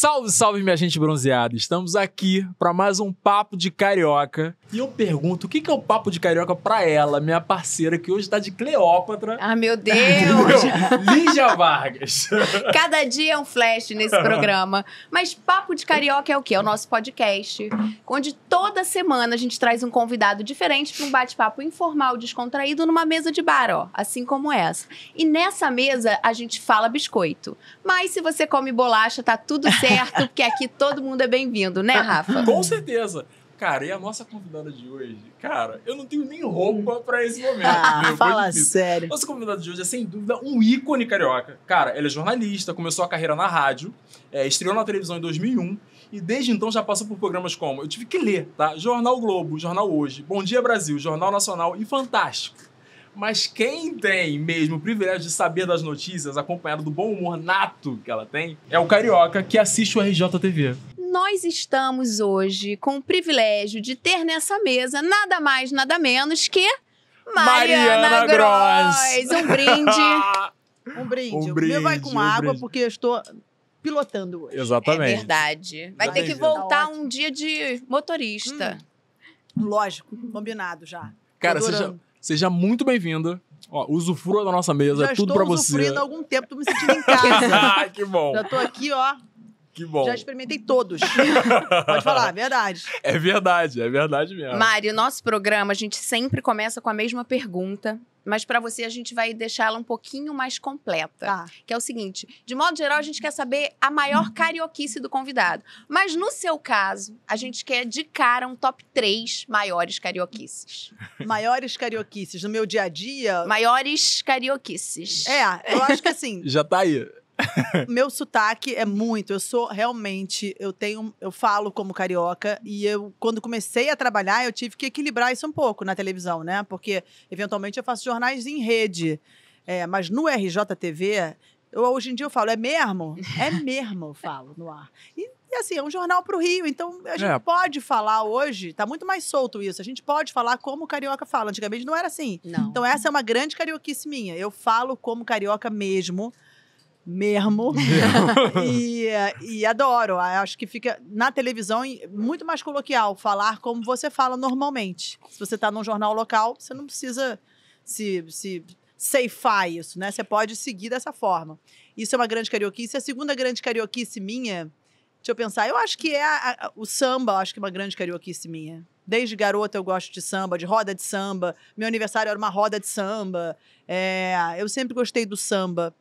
Salve, salve, minha gente bronzeada! Estamos aqui para mais um Papo de Carioca. E eu pergunto, o que, que é o Papo de Carioca para ela, minha parceira, que hoje está de Cleópatra? Ah, meu Deus! Lígia Vargas! Cada dia é um flash nesse programa. Mas Papo de Carioca é o quê? É o nosso podcast, onde toda semana a gente traz um convidado diferente para um bate-papo informal, descontraído, numa mesa de bar, ó, assim como essa. E nessa mesa a gente fala biscoito. Mas se você come bolacha, tá tudo certo. certo, porque aqui todo mundo é bem-vindo, né, Rafa? Com certeza. Cara, e a nossa convidada de hoje, cara, eu não tenho nem roupa para esse momento. Ah, fala sério. Nossa convidada de hoje é, sem dúvida, um ícone carioca. Cara, ela é jornalista, começou a carreira na rádio, é, estreou na televisão em 2001 e desde então já passou por programas como Eu Tive Que Ler, tá? Jornal Globo, Jornal Hoje, Bom Dia Brasil, Jornal Nacional e Fantástico. Mas quem tem mesmo o privilégio de saber das notícias, acompanhado do bom humor nato que ela tem, é o carioca que assiste o RJTV. Nós estamos hoje com o privilégio de ter nessa mesa nada mais, nada menos que Mariana, Mariana Gross. Gross. Um brinde. um brinde. Um brinde. O meu vai com um água brinde. porque eu estou pilotando hoje. Exatamente. É verdade. Vai ter que tá voltar um dia de motorista. Hum. Lógico, combinado já. Cara, você já, Seja muito bem-vinda. Ó, usufrua da nossa mesa, Já é tudo para você. Já estou sofrendo há algum tempo, tô me sentindo em casa. ah, que bom. Já tô aqui, ó. Que bom. Já experimentei todos. Pode falar, é verdade. É verdade, é verdade mesmo. Mari, o nosso programa, a gente sempre começa com a mesma pergunta mas para você a gente vai deixá-la um pouquinho mais completa. Tá. Que é o seguinte: de modo geral, a gente quer saber a maior uhum. carioquice do convidado. Mas no seu caso, a gente quer de cara um top 3 maiores carioquices. Maiores carioquices no meu dia a dia? Maiores carioquices. É, eu acho que assim. Já tá aí. Meu sotaque é muito. Eu sou realmente, eu tenho, eu falo como carioca e eu quando comecei a trabalhar, eu tive que equilibrar isso um pouco na televisão, né? Porque eventualmente eu faço jornais em rede. É, mas no RJTV, eu, hoje em dia eu falo, é mesmo? É mesmo, eu falo no ar. E, e assim, é um jornal para o Rio, então a gente é. pode falar hoje, está muito mais solto isso, a gente pode falar como o carioca fala. Antigamente não era assim. Não. Então essa é uma grande carioquice minha. Eu falo como carioca mesmo mesmo. e, e adoro. Acho que fica na televisão muito mais coloquial falar como você fala normalmente. Se você está num jornal local, você não precisa se, se ceifar isso, né? Você pode seguir dessa forma. Isso é uma grande carioquice. A segunda grande carioquice minha, deixa eu pensar, eu acho que é a, a, o samba, acho que é uma grande carioquice minha. Desde garota eu gosto de samba, de roda de samba. Meu aniversário era uma roda de samba. É, eu sempre gostei do samba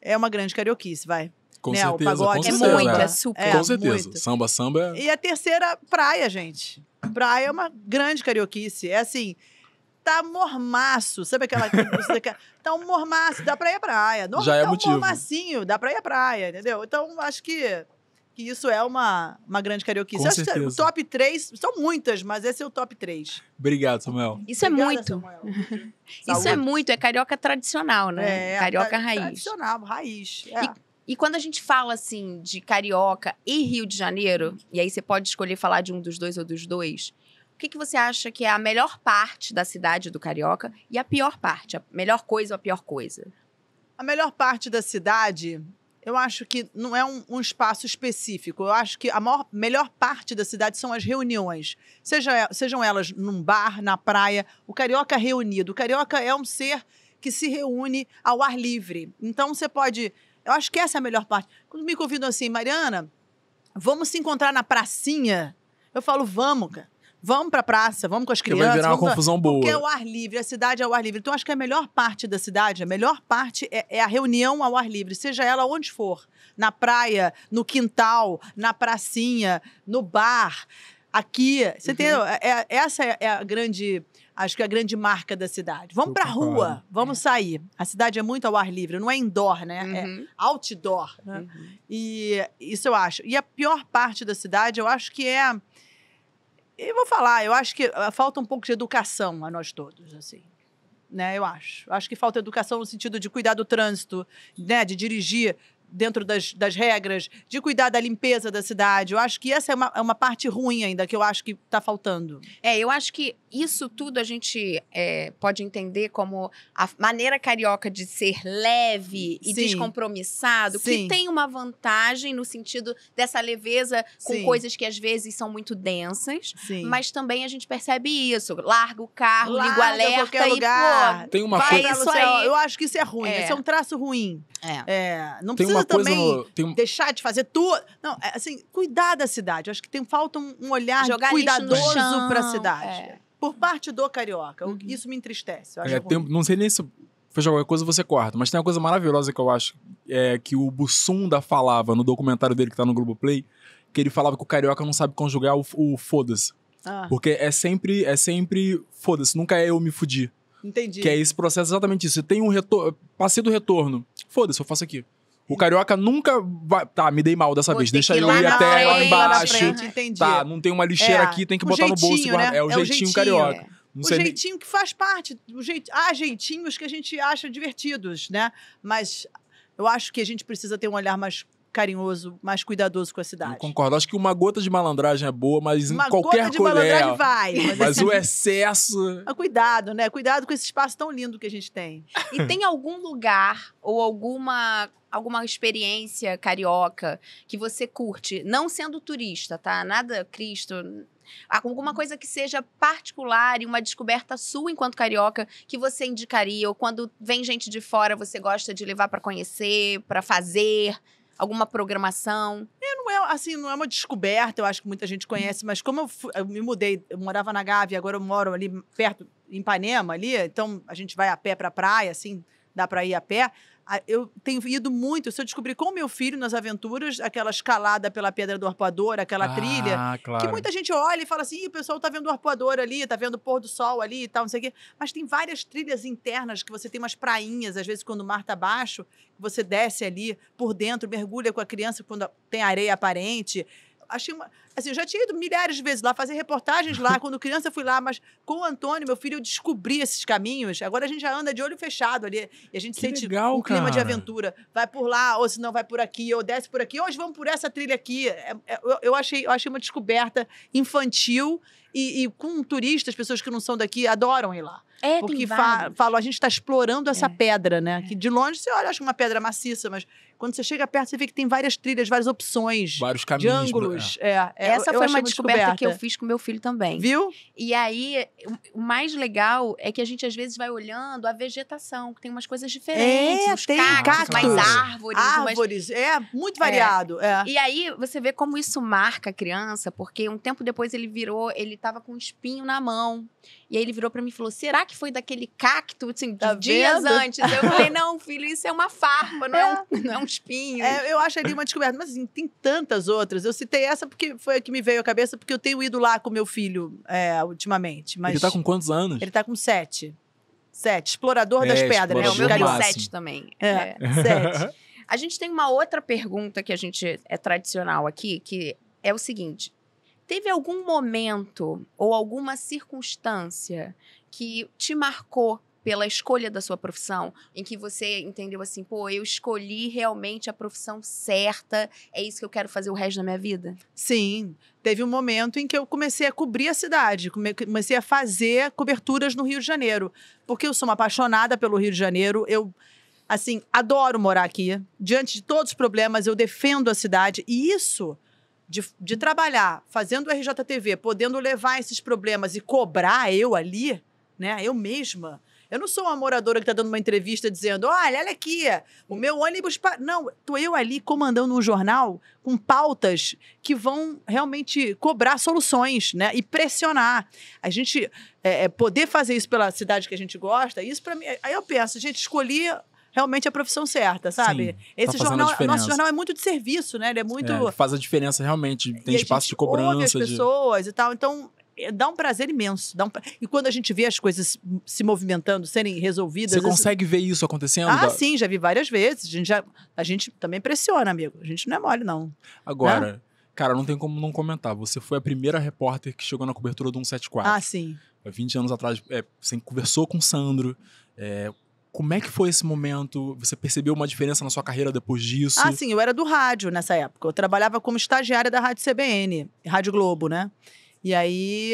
é uma grande carioquice, vai. Com né? certeza, o pagode com é certeza, é muita, é. é super. É, com certeza. Muito. Samba, samba é... E a terceira, praia, gente. Praia é uma grande carioquice. É assim, tá mormaço. Sabe aquela... É, tá um mormaço, dá praia, praia. Normal, Já é tá um motivo. mormacinho, dá praia, praia, entendeu? Então, acho que que isso é uma, uma grande carioquice. Com certeza. que o top 3, são muitas, mas esse é o top 3. Obrigado, Samuel. Isso é Obrigada, é muito. isso é muito, é carioca tradicional, né? É, carioca tra raiz. Tradicional, raiz. É. E, e quando a gente fala assim de carioca e Rio de Janeiro, e aí você pode escolher falar de um dos dois ou dos dois, o que, que você acha que é a melhor parte da cidade do carioca e a pior parte? A melhor coisa ou a pior coisa? A melhor parte da cidade eu acho que não é um, um, espaço específico. Eu acho que a maior, melhor parte da cidade são as reuniões. Seja, sejam elas num bar, na praia, o carioca é reunido. O carioca é um ser que se reúne ao ar livre. Então você pode. Eu acho que essa é a melhor parte. Quando me convidam assim, Mariana, vamos se encontrar na pracinha? Eu falo, vamos, cara. Vamos pra praça, vamos com as crianças. Que vai virar uma confusão pra... boa. Porque é o ar livre, a cidade é o ar livre. Então, acho que a melhor parte da cidade, a melhor parte é, é a reunião ao ar livre, seja ela onde for. Na praia, no quintal, na pracinha, no bar, aqui. Você uhum. entendeu? É, é essa é a grande acho que é a grande marca da cidade. Vamos a rua, vamos é. sair. A cidade é muito ao ar livre, não é indoor, né? É uhum. É outdoor. Né? Uhum. E isso eu acho. E a pior parte da cidade, eu acho que é e vou falar, eu acho que ah, falta um pouco de educação a nós todos, assim. Né, eu acho. Acho que falta educação no sentido de cuidar do trânsito, né, de dirigir dentro das, das regras, de cuidar da limpeza da cidade. Eu acho que essa é uma, é uma parte ruim ainda, que eu acho que está faltando. É, eu acho que isso tudo a gente é, pode entender como a maneira carioca de ser leve e Sim. descompromissado, Sim. que tem uma vantagem no sentido dessa leveza com Sim. coisas que às vezes são muito densas, mas também a gente percebe isso. Larga o carro, Larga liga o alerta qualquer e, lugar. Pô, tem uma coisa... Isso aí. Eu acho que isso é ruim, é. é um traço ruim. É. é. não tem precisa precisa também no, tem... deixar de fazer tudo. Não, é, assim, cuidar da cidade. Acho que tem, falta um, um olhar Jogar cuidadoso para a cidade. É. Por parte do carioca. Uhum. Isso me entristece. É, tem, não sei nem se fez alguma coisa, você corta. Mas tem uma coisa maravilhosa que eu acho é, que o Bussunda falava no documentário dele que tá no Globoplay, que ele falava que o carioca não sabe conjugar o, o foda-se. Ah. Porque é sempre, é sempre foda-se, nunca é eu me fudir. Entendi. Que é esse processo exatamente isso. Tem um retorno. Passei do retorno. Foda-se, eu faço aqui. O carioca nunca vai. Tá, me dei mal dessa vez. Deixa eu ir até frente, lá embaixo. Frente, entendi. Tá, não tem uma lixeira é, aqui, tem que botar jeitinho, no bolso. Né? É, o é, o jeitinho, carioca. É. Não o jeitinho nem... que faz parte. O jeit... Há jeitinhos que a gente acha divertidos, né? Mas eu acho que a gente precisa ter um olhar mais carinhoso, mais cuidadoso com a cidade. Eu concordo. Acho que uma gota de malandragem é boa, mas uma em qualquer gota de coisa. É malandragem vai, mas, mas assim, o excesso. Ah, cuidado, né? Cuidado com esse espaço tão lindo que a gente tem. E tem algum lugar ou alguma alguma experiência carioca que você curte, não sendo turista, tá? Nada Cristo, alguma coisa que seja particular e uma descoberta sua enquanto carioca que você indicaria ou quando vem gente de fora você gosta de levar para conhecer, para fazer alguma programação? É, não é assim, não é uma descoberta, eu acho que muita gente conhece, mas como eu, fui, eu me mudei, eu morava na Gávea, agora eu moro ali perto em Ipanema ali, então a gente vai a pé para praia assim, dá para ir a pé. Eu tenho ido muito, se eu descobri com meu filho nas aventuras, aquela escalada pela Pedra do Arpoador, aquela ah, trilha, claro. que muita gente olha e fala assim, o pessoal tá vendo o Arpoador ali, tá vendo o pôr do sol ali e tal, não sei o quê. Mas tem várias trilhas internas que você tem umas prainhas, às vezes quando o mar tá baixo, você desce ali por dentro, mergulha com a criança quando tem areia aparente. Achei uma... Assim, eu já tinha ido milhares de vezes lá, fazer reportagens lá. Quando criança fui lá, mas com o Antônio, meu filho, eu descobri esses caminhos. Agora a gente já anda de olho fechado ali. E a gente que sente legal, um clima cara. de aventura. Vai por lá, ou se não, vai por aqui, ou desce por aqui. Hoje vamos por essa trilha aqui. É, é, eu, eu, achei, eu achei uma descoberta infantil e, e com turistas, pessoas que não são daqui, adoram ir lá. É, Porque fa a gente está explorando essa é. pedra, né? É. Que de longe você olha, acha uma pedra maciça, mas quando você chega perto, você vê que tem várias trilhas, várias opções. Vários caminhos. De né? ângulos. É, é, é essa foi uma descoberta, descoberta, que eu fiz com meu filho também. Viu? E aí, o mais legal é que a gente às vezes vai olhando a vegetação, que tem umas coisas diferentes, é, tem cactos, cactos. mais árvores. Árvores, umas... é, muito é. variado. É. É. E aí, você vê como isso marca a criança, porque um tempo depois ele virou, ele tava com um espinho na mão. E aí ele virou para mim e falou: será que foi daquele cacto assim, tá dias antes? Eu falei: não, filho, isso é uma farpa, não é, é um, não é um espinho. É, eu acho ali uma descoberta. Mas assim, tem tantas outras. Eu citei essa porque foi a que me veio à cabeça, porque eu tenho ido lá com meu filho é, ultimamente. Mas ele tá com quantos anos? Ele tá com sete. Sete. Explorador é, das pedras. É, o meu tem sete também. É, é. sete. A gente tem uma outra pergunta que a gente é tradicional aqui, que é o seguinte: Teve algum momento ou alguma circunstância que te marcou pela escolha da sua profissão, em que você entendeu assim, pô, eu escolhi realmente a profissão certa, é isso que eu quero fazer o resto da minha vida? Sim, teve um momento em que eu comecei a cobrir a cidade, comecei a fazer coberturas no Rio de Janeiro, porque eu sou uma apaixonada pelo Rio de Janeiro, eu assim, adoro morar aqui. Diante de todos os problemas, eu defendo a cidade e isso de, de trabalhar fazendo o RJTV, podendo levar esses problemas e cobrar eu ali, né? Eu mesma. Eu não sou uma moradora que está dando uma entrevista dizendo, olha, olha aqui, o meu ônibus. Pa... Não, estou eu ali comandando um jornal com pautas que vão realmente cobrar soluções, né? E pressionar. A gente é, é poder fazer isso pela cidade que a gente gosta, isso para mim. Aí eu penso, gente, escolhi realmente a profissão certa, sabe? Sim, tá Esse tá jornal, nosso jornal é muito de serviço, né? Ele é muito. É, faz a diferença realmente. Tem espaço de cobrança. Ouve as pessoas de... e tal. Então, é, dá um prazer imenso. Dá um pra... E quando a gente vê as coisas se movimentando, serem resolvidas. Você consegue ver isso acontecendo? Ah, da... sim, já vi várias vezes. A gente, já... a gente também pressiona, amigo. A gente não é mole, não. Agora, né? cara, não tem como não comentar. Você foi a primeira repórter que chegou na cobertura do 174. Ah, sim. Há 20 anos atrás, é, você conversou com o Sandro. É, como é que foi esse momento? Você percebeu uma diferença na sua carreira depois disso? Ah, sim, eu era do rádio nessa época. Eu trabalhava como estagiária da Rádio CBN, Rádio Globo, né? E aí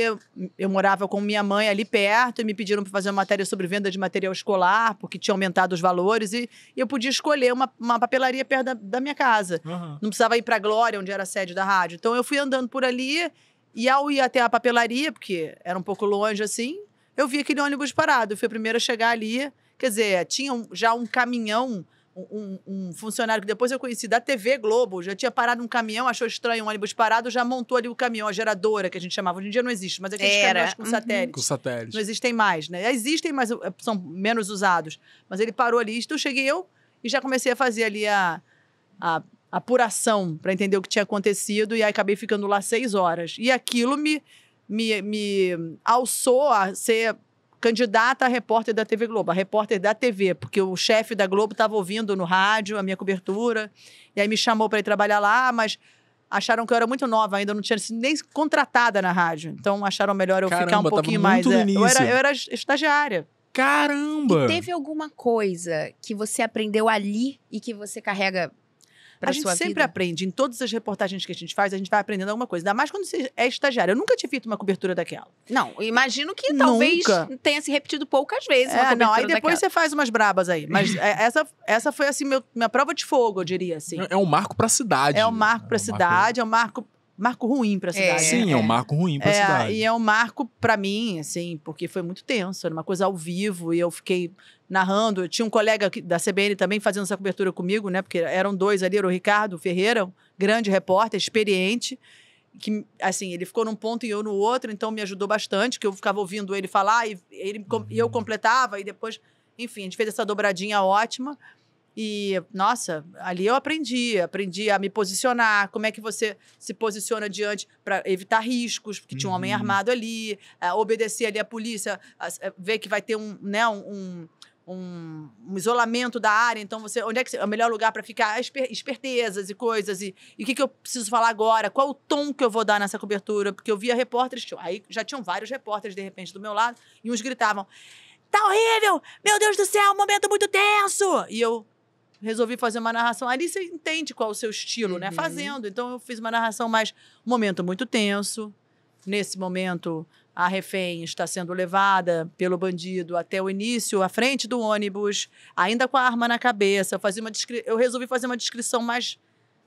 eu, morava com minha mãe ali perto e me pediram para fazer uma matéria sobre venda de material escolar, porque tinha aumentado os valores, e, e eu podia escolher uma, uma papelaria perto da, da minha casa. Uhum. Não precisava ir para Glória, onde era a sede da rádio. Então eu fui andando por ali, e ao ir até a papelaria, porque era um pouco longe assim, eu vi aquele ônibus parado. Eu fui a primeira a chegar ali. Quer dizer, tinha um, já um caminhão um, um, funcionário que depois eu conheci da TV Globo, já tinha parado um caminhão, achou estranho um ônibus parado, já montou ali o caminhão, a geradora que a gente chamava. Hoje em dia não existe, mas aqueles Era. caminhões com uhum. Com satélite. Não existem mais, né? Existem, mas eh, são menos usados. Mas ele parou ali, então cheguei eu e já comecei a fazer ali a, a apuração para entender o que tinha acontecido e aí acabei ficando lá seis horas. E aquilo me, me, me alçou a ser candidata a repórter da TV Globo, a repórter da TV, porque o chefe da Globo estava ouvindo no rádio a minha cobertura, e aí me chamou para ir trabalhar lá, mas acharam que eu era muito nova ainda, não tinha nem contratada na rádio. Então acharam melhor eu Caramba, ficar um pouquinho mais. É. Eu, era, eu era estagiária. Caramba! E teve alguma coisa que você aprendeu ali e que você carrega para a gente sempre aprende. Em todas as reportagens que a gente faz, a gente vai aprendendo alguma coisa. Ainda mais quando você é estagiário. Eu nunca tinha feito uma cobertura daquela. Não, imagino que talvez nunca. tenha se repetido poucas vezes. É, não, aí depois daquela. você faz umas brabas aí. Mas é, essa, essa foi assim meu, minha prova de fogo, eu diria assim. É, é um marco para a cidade. É um marco né? para é a cidade, é um marco marco ruim para a é. cidade. É. Sim, é um é. marco ruim para a é, cidade. E é um marco para mim, assim, porque foi muito tenso, era uma coisa ao vivo e eu fiquei narrando. Eu tinha um colega da CBN também fazendo essa cobertura comigo, né? Porque eram dois ali, era o Ricardo Ferreira, um grande repórter, experiente, que assim, ele ficou num ponto e eu no outro, então me ajudou bastante, que eu ficava ouvindo ele falar e ele e eu uhum. completava e depois, enfim, a gente fez essa dobradinha ótima. E, nossa, ali eu aprendi, aprendi a me posicionar, como é que você se posiciona diante para evitar riscos, porque uhum. tinha um homem uhum. armado ali, é, obedecer ali a polícia, é, ver que vai ter um, né, um, um, um isolamento da área, então você, onde é que é o melhor lugar para ficar? Esper, espertezas e coisas, e, e o que, que eu preciso falar agora? Qual o tom que eu vou dar nessa cobertura? Porque eu via repórteres, aí já tinham vários repórteres, de repente, do meu lado, e uns gritavam, tá horrível! Meu Deus do céu, um momento muito tenso! E eu, resolvi fazer uma narração. Ali você entende qual é o seu estilo, né? uhum. né? Fazendo. Então eu fiz uma narração mais um momento muito tenso. Nesse momento, a refém está sendo levada pelo bandido até o início, à frente do ônibus, ainda com a arma na cabeça. Eu, fazia uma descri... eu resolvi fazer uma descrição mais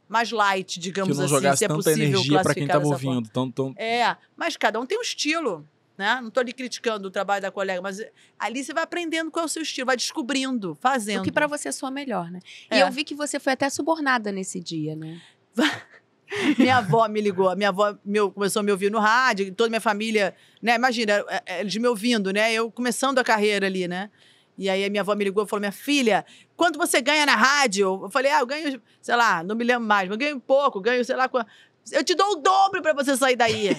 mais light, digamos que não assim, jogasse se é tanta possível energia para quem tá estava ouvindo. Tão, tão... É, mas cada um tem um estilo. Né? Não estou lhe criticando o trabalho da colega, mas eh, ali você vai aprendendo qual é o seu estilo, vai descobrindo, fazendo. O que para você é soa melhor, né? É. E eu vi que você foi até subornada nesse dia, né? minha avó me ligou, minha avó meu, começou a me ouvir no rádio, toda minha família, né? Imagina, é, é, eles me ouvindo, né? Eu começando a carreira ali, né? E aí a minha avó me ligou e falou: minha filha, quanto você ganha na rádio? Eu falei, ah, eu ganho, sei lá, não me lembro mais, mas ganho pouco, ganho, sei lá, eu te dou o dobro pra você sair daí.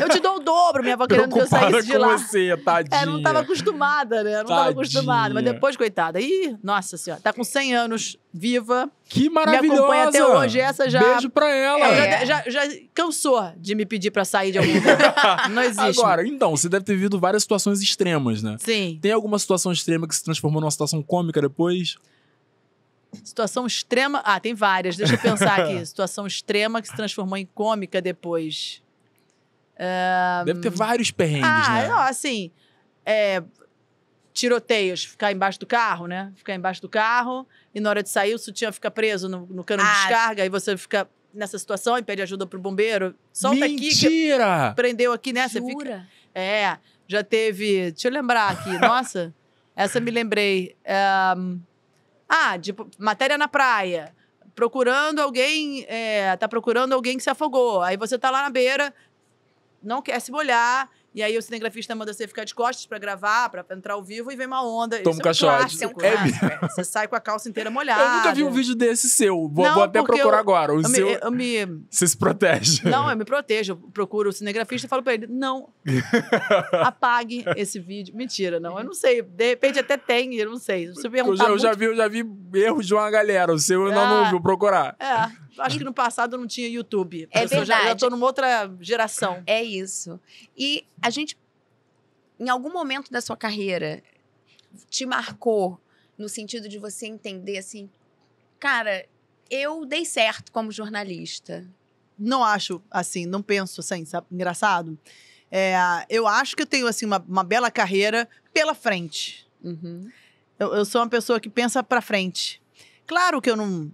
Eu te dou o dobro, minha avó querendo que eu saísse de lá. você, tadinha. É, não tava acostumada, né? Não tadinha. tava acostumada. Mas depois, coitada. Ih, nossa senhora. Tá com 100 anos, viva. Que maravilhosa. Me acompanha até hoje. Essa já... Beijo pra ela. É. Já, já, já, cansou de me pedir pra sair de algum lugar. não existe. Agora, então, você deve ter vivido várias situações extremas, né? Sim. Tem alguma situação extrema que se transformou numa situação cômica depois? Situação extrema. Ah, tem várias. Deixa eu pensar aqui. Situação extrema que se transformou em cômica depois. Um... Deve ter vários perrengues, ah, né? Não, assim. É... Tiroteios, ficar embaixo do carro, né? Ficar embaixo do carro e na hora de sair o sutiã fica preso no, no cano ah, de descarga e você fica nessa situação e pede ajuda pro bombeiro. Solta Mentira! aqui. Prendeu aqui, né? fica. É, já teve. Deixa eu lembrar aqui. Nossa, essa me lembrei. Um... Ah, de matéria na praia. Procurando alguém, é, tá procurando alguém que se afogou. Aí você tá lá na beira, não quer se molhar e aí o cinegrafista manda você ficar de costas para gravar, para entrar ao vivo e vem uma onda. Toma um caixote. É um é né? clássico, é, Você sai com a calça inteira molhada. Eu nunca vi um vídeo desse seu. Vou, não, vou até procurar eu, agora. O eu seu... Me, eu me... Você se protege. Não, eu me protejo. Eu procuro o cinegrafista e falo para ele, não, apague esse vídeo. Mentira, não. Eu não sei. De repente até tem, eu não sei. Se eu, eu já, muito... eu já vi, eu já vi erros de uma galera. O seu eu é. não, não é. vou procurar. É acho que no passado não tinha YouTube. É eu verdade. Já, eu tô numa outra geração. É isso. E a gente, em algum momento da sua carreira, te marcou no sentido de você entender assim, cara, eu dei certo como jornalista. Não acho assim, não penso assim, sabe? Engraçado. É, eu acho que eu tenho assim uma, uma bela carreira pela frente. Uhum. Eu, eu sou uma pessoa que pensa para frente. Claro que eu não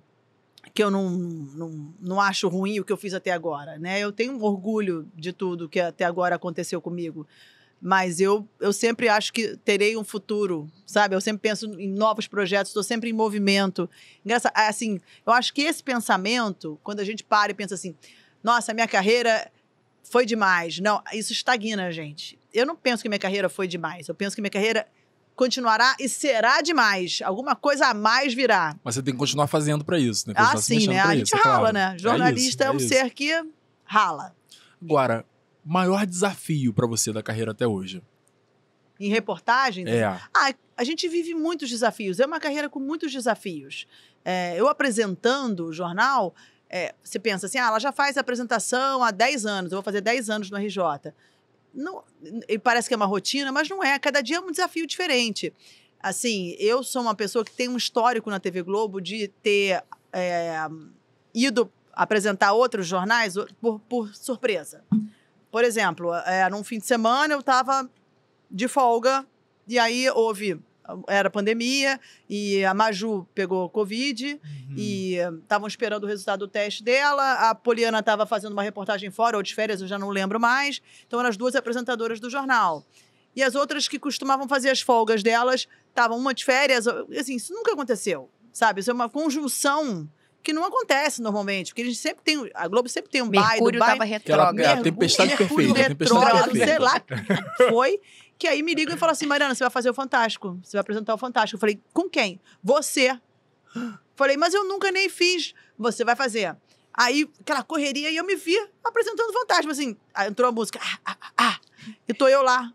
que eu não, não, não acho ruim o que eu fiz até agora, né? Eu tenho um orgulho de tudo que até agora aconteceu comigo, mas eu, eu sempre acho que terei um futuro, sabe? Eu sempre penso em novos projetos, estou sempre em movimento. Engraçado, é assim, eu acho que esse pensamento, quando a gente para e pensa assim, nossa, minha carreira foi demais. Não, isso estagna, gente. Eu não penso que minha carreira foi demais, eu penso que minha carreira continuará e será demais. Alguma coisa a mais virá. Mas você tem que continuar fazendo para isso, né? ah, sim, né? A gente é rala, claro. né? É Jornalista é, isso, é um é ser que rala. Agora, maior desafio para você da carreira até hoje? Em reportagens? É. Ah, a gente vive muitos desafios. É uma carreira com muitos desafios. É, eu apresentando o jornal, você pensa assim, ah, ela já faz apresentação há 10 anos, eu vou fazer 10 anos no RJ não, parece que é uma rotina, mas não é. Cada dia é um desafio diferente. Assim, eu sou uma pessoa que tem um histórico na TV Globo de ter é, ido apresentar outros jornais por, por surpresa. Por exemplo, é, num fim de semana eu estava de folga e aí houve era pandemia e a Maju pegou Covid uhum. e estavam esperando o resultado do teste dela. A Poliana estava fazendo uma reportagem fora ou de férias, eu já não lembro mais. Então eram as duas apresentadoras do jornal. E as outras que costumavam fazer as folgas delas estavam uma de férias. Assim, isso nunca aconteceu, sabe? Isso é uma conjunção que não acontece normalmente, porque gente sempre tem a Globo sempre tem um Mercúrio baile, baile tava retrógrado, tempestade Mercúrio perfeita, tempestade perfeita. sei lá, foi que aí me ligam e falam assim: Mariana, você vai fazer o Fantástico. Você vai apresentar o Fantástico. Eu falei: com quem? Você. Falei, mas eu nunca nem fiz. Você vai fazer. Aí, aquela correria, e eu me vi apresentando o fantástico assim. Aí entrou a música. Ah, ah, ah. ah. E tô eu lá.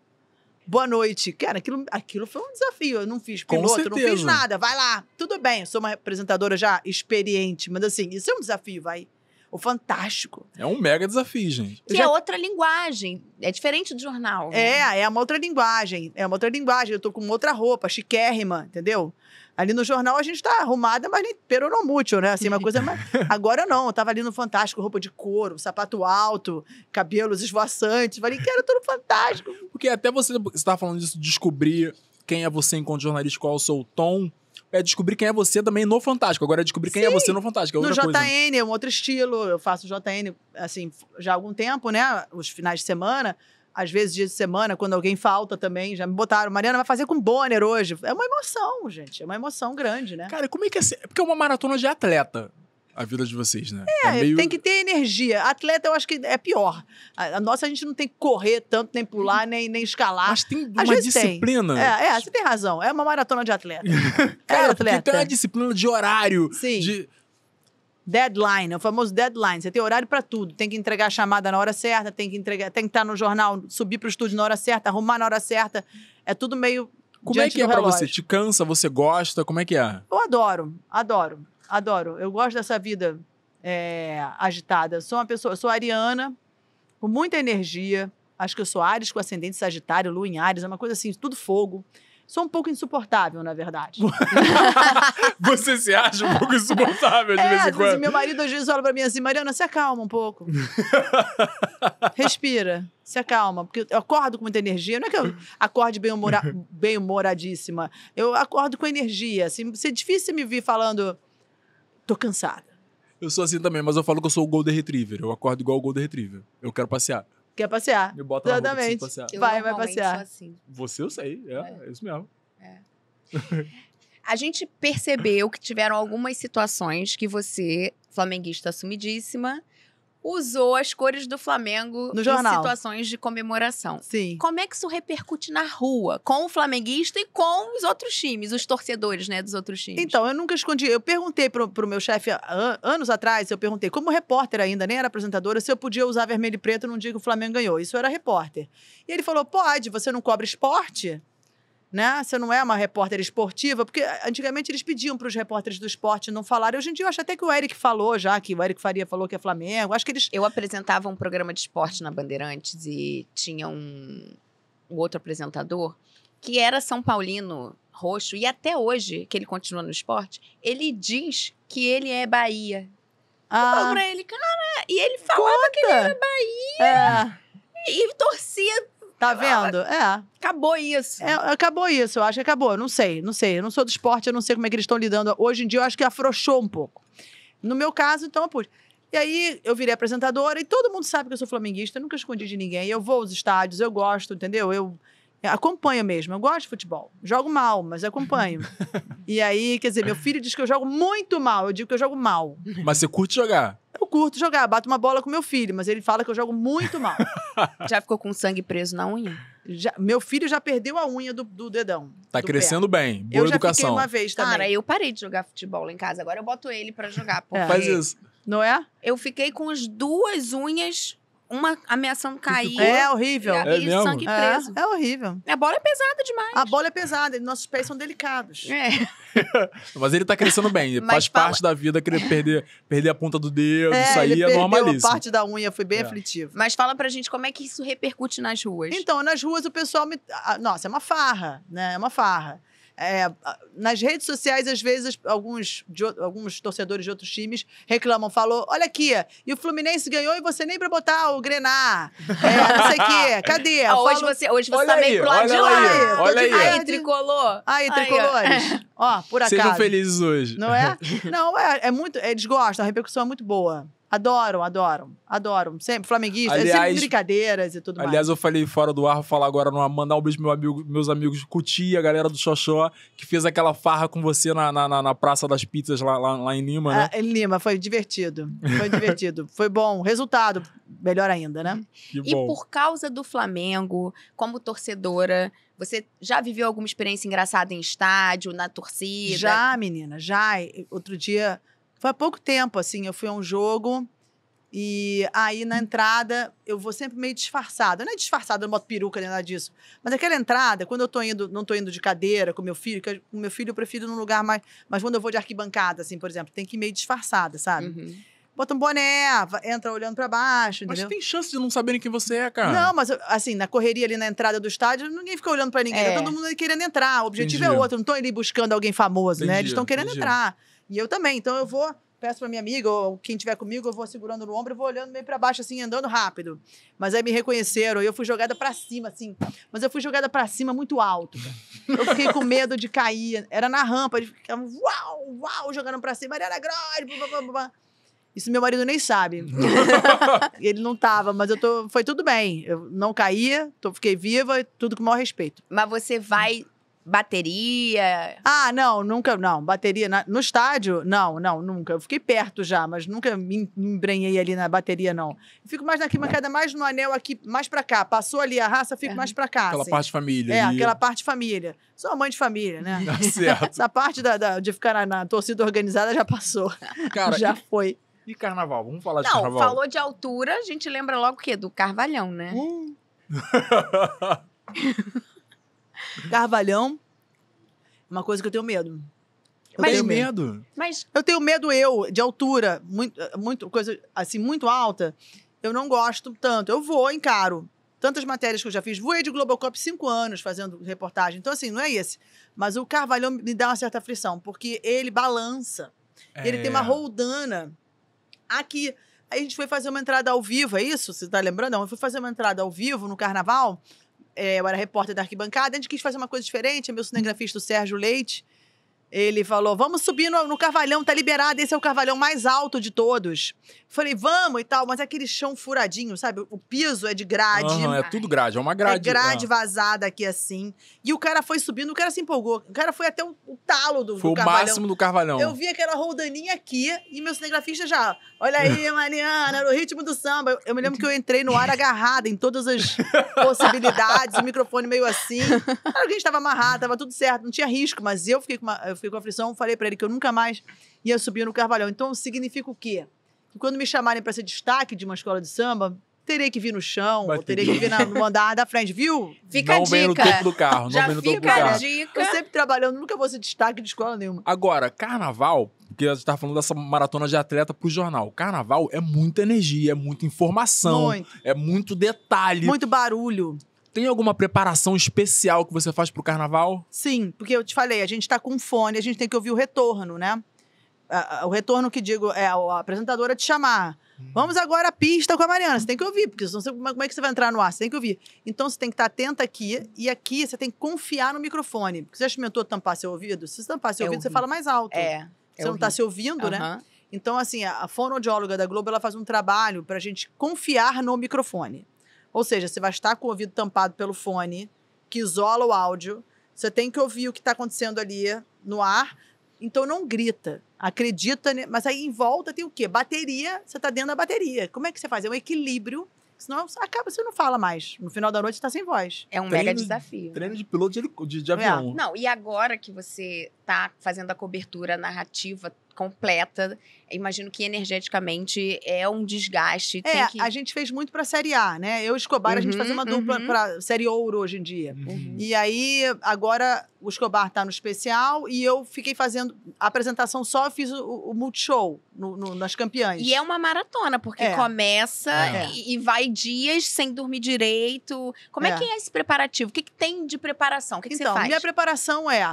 Boa noite. Cara, aquilo, aquilo foi um desafio. Eu não fiz piloto, não fiz nada. Vai lá. Tudo bem, eu sou uma apresentadora já experiente, mas assim, isso é um desafio, vai o Fantástico. É um mega desafio, gente. Que já... é outra linguagem. É diferente do jornal. Né? É, né? é uma outra linguagem. É uma outra linguagem. Eu tô com outra roupa, chiquérrima, entendeu? Ali no jornal a gente tá arrumada, mas nem peronomútil, né? Assim, uma coisa mais... Agora não, eu tava ali no Fantástico, roupa de couro, sapato alto, cabelos esvoaçantes. Falei, que era tudo fantástico. Porque até você, você tava falando disso, descobrir quem é você enquanto jornalista, qual é o seu tom é descobrir quem é você também no Fantástico. Agora é descobrir quem é Sim. é você no Fantástico. É outra no JN, coisa. é um outro estilo. Eu faço JN, assim, já há algum tempo, né? Os finais de semana. Às vezes, dias de semana, quando alguém falta também, já me botaram. Mariana vai fazer com Bonner hoje. É uma emoção, gente. É uma emoção grande, né? Cara, como é que é. Porque é uma maratona de atleta a vida de vocês, né? É, é meio... tem que ter energia. Atleta, eu acho que é pior. A, nossa, a gente não tem que correr tanto, nem pular, nem, nem escalar. Mas tem uma disciplina. Tem. Né? É, é, você tem razão. É uma maratona de atleta. É Cara, é atleta. tem uma disciplina de horário. Sim. De... Deadline, é o famoso deadline. Você tem horário para tudo. Tem que entregar a chamada na hora certa, tem que entregar, tem que estar no jornal, subir pro estúdio na hora certa, arrumar na hora certa. É tudo meio como é que é para você? Te cansa? Você gosta? Como é que é? Eu adoro, adoro adoro. Eu gosto dessa vida é, agitada. Sou uma pessoa, sou ariana, com muita energia. Acho que eu sou Ares com ascendente Sagitário, Lua em Ares, é uma coisa assim, tudo fogo. Sou um pouco insuportável, na verdade. você se acha um pouco insuportável de é, vez em quando? Meu marido às vezes olha pra mim assim, Mariana, se acalma um pouco. Respira, se acalma. Porque eu acordo com muita energia. Não é que eu acorde bem-humoradíssima. Bem, eu acordo com energia. Assim, se é difícil me vir falando tô cansada. Eu sou assim também, mas eu falo que eu sou o Golden Retriever. Eu acordo igual o Golden Retriever. Eu quero passear. Quer passear? Me bota Exatamente. na rua, passear. Eu vai, vai passear. Assim. Você eu sei, é, é. é isso mesmo. É. a gente percebeu que tiveram algumas situações que você, flamenguista assumidíssima, usou as cores do Flamengo no jornal. em situações de comemoração. Sim. Como é que isso repercute na rua, com o flamenguista e com os outros times, os torcedores, né, dos outros times? Então, eu nunca escondi. Eu perguntei pro, pro meu chefe ah, an anos atrás, eu perguntei, como repórter ainda, nem era apresentadora, se eu podia usar vermelho e preto num dia que o Flamengo ganhou. Isso era repórter. E ele falou: "Pode, você não cobra esporte?" né? Você não é uma repórter esportiva, porque antigamente eles pediam para os repórteres do esporte não falarem. Hoje em dia eu acho até que o Eric falou já, que o Eric Faria falou que é Flamengo. Acho que eles. Eu apresentava um programa de esporte na Bandeirantes e tinha um, um outro apresentador que era São Paulino roxo, e até hoje, que ele continua no esporte, ele diz que ele é Bahia. Ah. Eu falo pra ele, cara, e ele falava Conta. que ele era Bahia. É. E torcia Tá ah, vendo? É. Acabou isso. É, acabou isso, eu acho que acabou. Não sei, não sei. Eu não sou do esporte, eu não sei como é que eles estão lidando. Hoje em dia, eu acho que afrouxou um pouco. No meu caso, então, eu pude. E aí, eu virei apresentadora e todo mundo sabe que eu sou flamenguista, eu nunca escondi de ninguém. Eu vou aos estádios, eu gosto, entendeu? Eu acompanho mesmo, eu gosto de futebol. Jogo mal, mas acompanho. e aí, quer dizer, meu filho diz que eu jogo muito mal, eu digo que eu jogo mal. Mas você curte jogar? curto jogar, bato uma bola com meu filho, mas ele fala que eu jogo muito mal. já ficou com sangue preso na unha? Já, meu filho já perdeu a unha do, do dedão. Tá do crescendo pé. bem. Boa eu educação. uma vez também. Cara, eu parei de jogar futebol lá em casa. Agora eu boto ele para jogar. É. Porque... É. Faz isso. Não é? Eu fiquei com as duas unhas uma ameaçando cair. É horrível. E, é e sangue é, preso. É, é, horrível. A bola é pesada demais. A bola é pesada, nossos pés são delicados. É. Mas ele tá crescendo bem. Mas faz fala... parte da vida querer perder, perder a ponta do dedo. É, isso aí é normalíssimo. parte da unha, foi bem é. aflitivo. Mas fala pra gente como é que isso repercute nas ruas. Então, nas ruas o pessoal me. Ah, nossa, é uma farra, né? É uma farra. É, nas redes sociais, às vezes, alguns, de, alguns torcedores de outros times reclamam, falou, olha aqui, e o Fluminense ganhou e você nem pra botar o Grenar, é, não sei o quê, cadê? Ah, hoje, você, hoje você tá aí, meio pro lado de lá. Aí, olha aí. aí, tricolor. Aí, tricolores. ó. por acaso. Sejam felizes hoje. Não é? Não, é, é muito, é desgosto a repercussão é muito boa. Adoram, adoram, adoram. Sempre, flamenguistas, é aliás, sempre brincadeiras e tudo aliás, mais. Aliás, eu falei fora do ar, vou falar agora no mandar um beijo meu amigo, meus amigos Cuti, a galera do Xoxó, que fez aquela farra com você na, na, na Praça das Pizzas lá, lá, lá em Lima, né? Ah, em Lima, foi divertido. Foi divertido. foi bom. Resultado, melhor ainda, né? Que bom. E por causa do Flamengo, como torcedora, você já viveu alguma experiência engraçada em estádio, na torcida? Já, menina, já. Outro dia foi há pouco tempo, assim, eu fui a um jogo e aí na entrada eu vou sempre meio disfarçada. Não é disfarçada, eu não boto peruca nem nada disso. Mas aquela entrada, quando eu tô indo, não tô indo de cadeira com meu filho, que o com meu filho eu prefiro num lugar mais. Mas quando eu vou de arquibancada, assim, por exemplo, tem que ir meio disfarçada, sabe? Uhum. Bota um boné, entra olhando para baixo. Entendeu? Mas tem chance de não saberem quem você é, cara. Não, mas assim, na correria ali na entrada do estádio, ninguém fica olhando para ninguém. Tá é. Tá todo mundo querendo entrar. O objetivo é Entendi. é outro. Não estão ali buscando alguém famoso, Entendi. né? Eles estão querendo Entendi. entrar. E eu também. Então eu vou, peço para minha amiga ou quem tiver comigo, eu vou segurando no ombro, e vou olhando meio para baixo, assim, andando rápido. Mas aí me reconheceram e eu fui jogada para cima, assim. Mas eu fui jogada para cima muito alto, cara. Eu fiquei com medo de cair. Era na rampa, eles ficavam uau, uau, jogando para cima, era Grande, blá, blá, blá. Isso meu marido nem sabe. Ele não tava, mas eu tô. Foi tudo bem. Eu não caía, tô, fiquei viva, tudo com o maior respeito. Mas você vai Bateria? Ah, não, nunca, não. Bateria na, no estádio? Não, não, nunca. Eu fiquei perto já, mas nunca me embrenhei ali na bateria, não. Eu fico mais na arquibancada, mais no anel aqui, mais pra cá. Passou ali a raça, fico é. mais pra cá. Aquela assim. parte família. É, e... aquela parte família. Sou mãe de família, né? Tá certo. Essa parte da, da de ficar na, na, torcida organizada já passou. Cara, já e... foi. E carnaval? Vamos falar de carnaval. Não, falou de altura, a gente lembra logo o quê? Do Carvalhão, né? Hum. Carvalhão, uma coisa que eu tenho medo. Eu mas, tenho medo. Mas... Eu tenho medo, eu, de altura, muito, muito, coisa assim, muito alta. Eu não gosto tanto. Eu vou, encaro. Tantas matérias que eu já fiz. Voei de Globocop cinco anos fazendo reportagem. Então, assim, não é esse. Mas o Carvalhão me dá uma certa frição, porque ele balança. É... Ele tem uma é. roldana aqui. Aí a gente foi fazer uma entrada ao vivo, é isso? Você tá lembrando? Não, eu fui fazer uma entrada ao vivo no carnaval é, eu era repórter da arquibancada, a gente quis fazer uma coisa diferente. É meu cinegrafista, o Sérgio Leite, ele falou: vamos subir no, no, carvalhão, tá liberado, esse é o carvalhão mais alto de todos. Falei, vamos e tal, mas é aquele chão furadinho, sabe? O piso é de grade. Uhum, é tudo grade, é uma grade. É grade uhum. vazada aqui assim. E o cara foi subindo, o cara se empolgou. O cara foi até o, o talo do, foi do carvalhão. Foi o máximo do carvalhão. Eu vi aquela roldaninha aqui e meu cinegrafista já, olha aí, Mariana, no ritmo do samba. Eu, me lembro que eu entrei no ar agarrada em todas as possibilidades, o microfone meio assim. Claro que a gente tava amarrado, tava tudo certo, não tinha risco, mas eu fiquei com uma fiquei com aflição, falei para ele que eu nunca mais ia subir no Carvalhal. Então, significa o quê? Que quando me chamarem para ser destaque de uma escola de samba, terei que vir no chão, ou terei que, vir na, no andar da frente, viu? Fica não a dica. Não no topo do carro, não Já no topo do carro. a dica. Eu sempre trabalhando, nunca vou ser destaque de escola nenhuma. Agora, carnaval, porque a gente tá falando dessa maratona de atleta pro jornal. Carnaval é muita energia, é muita informação, muito. é muito detalhe. Muito barulho. Tem alguma preparação especial que você faz pro carnaval? Sim, porque eu te falei, a gente tá com fone, a gente tem que ouvir o retorno, né? O retorno que digo é a apresentadora te chamar. Hum. Vamos agora à pista com a Mariana. Você tem que ouvir, porque senão você, como é, é que você vai entrar no ar? Você tem que ouvir. Então você tem que estar tá atenta aqui e aqui você tem que confiar no microfone. Porque você já experimentou tampar seu ouvido? Se você tampar seu é ouvido, você fala mais alto. É. é você é não está se ouvindo, uhum. né? Então, assim, a fonoaudióloga da Globo ela faz um trabalho para a gente confiar no microfone. Ou seja, você vai estar com o ouvido tampado pelo fone, que isola o áudio. Você tem que ouvir o que está acontecendo ali no ar. Então não grita. Acredita, mas aí em volta tem o quê? Bateria, você está dentro da bateria. Como é que você faz? É um equilíbrio Senão acaba, você não fala mais. No final da noite está sem voz. É um treino, mega desafio. Treino de piloto de, de, de é. avião. É. Não, e agora que você está fazendo a cobertura narrativa completa, imagino que energeticamente é um desgaste. É, que... a gente fez muito pra Série A, né? Eu e Escobar, uhum, a gente uhum, fazia uma uhum. dupla pra Série Ouro hoje em dia. Uhum. uhum. E aí, agora, o Escobar tá no especial e eu fiquei fazendo a apresentação só, fiz o, o multishow no, no, nas campeãs. E é uma maratona, porque é. começa é. E, e, vai dias sem dormir direito. Como é, é que é esse preparativo? O que, que tem de preparação? O que, então, você faz? Então, minha preparação é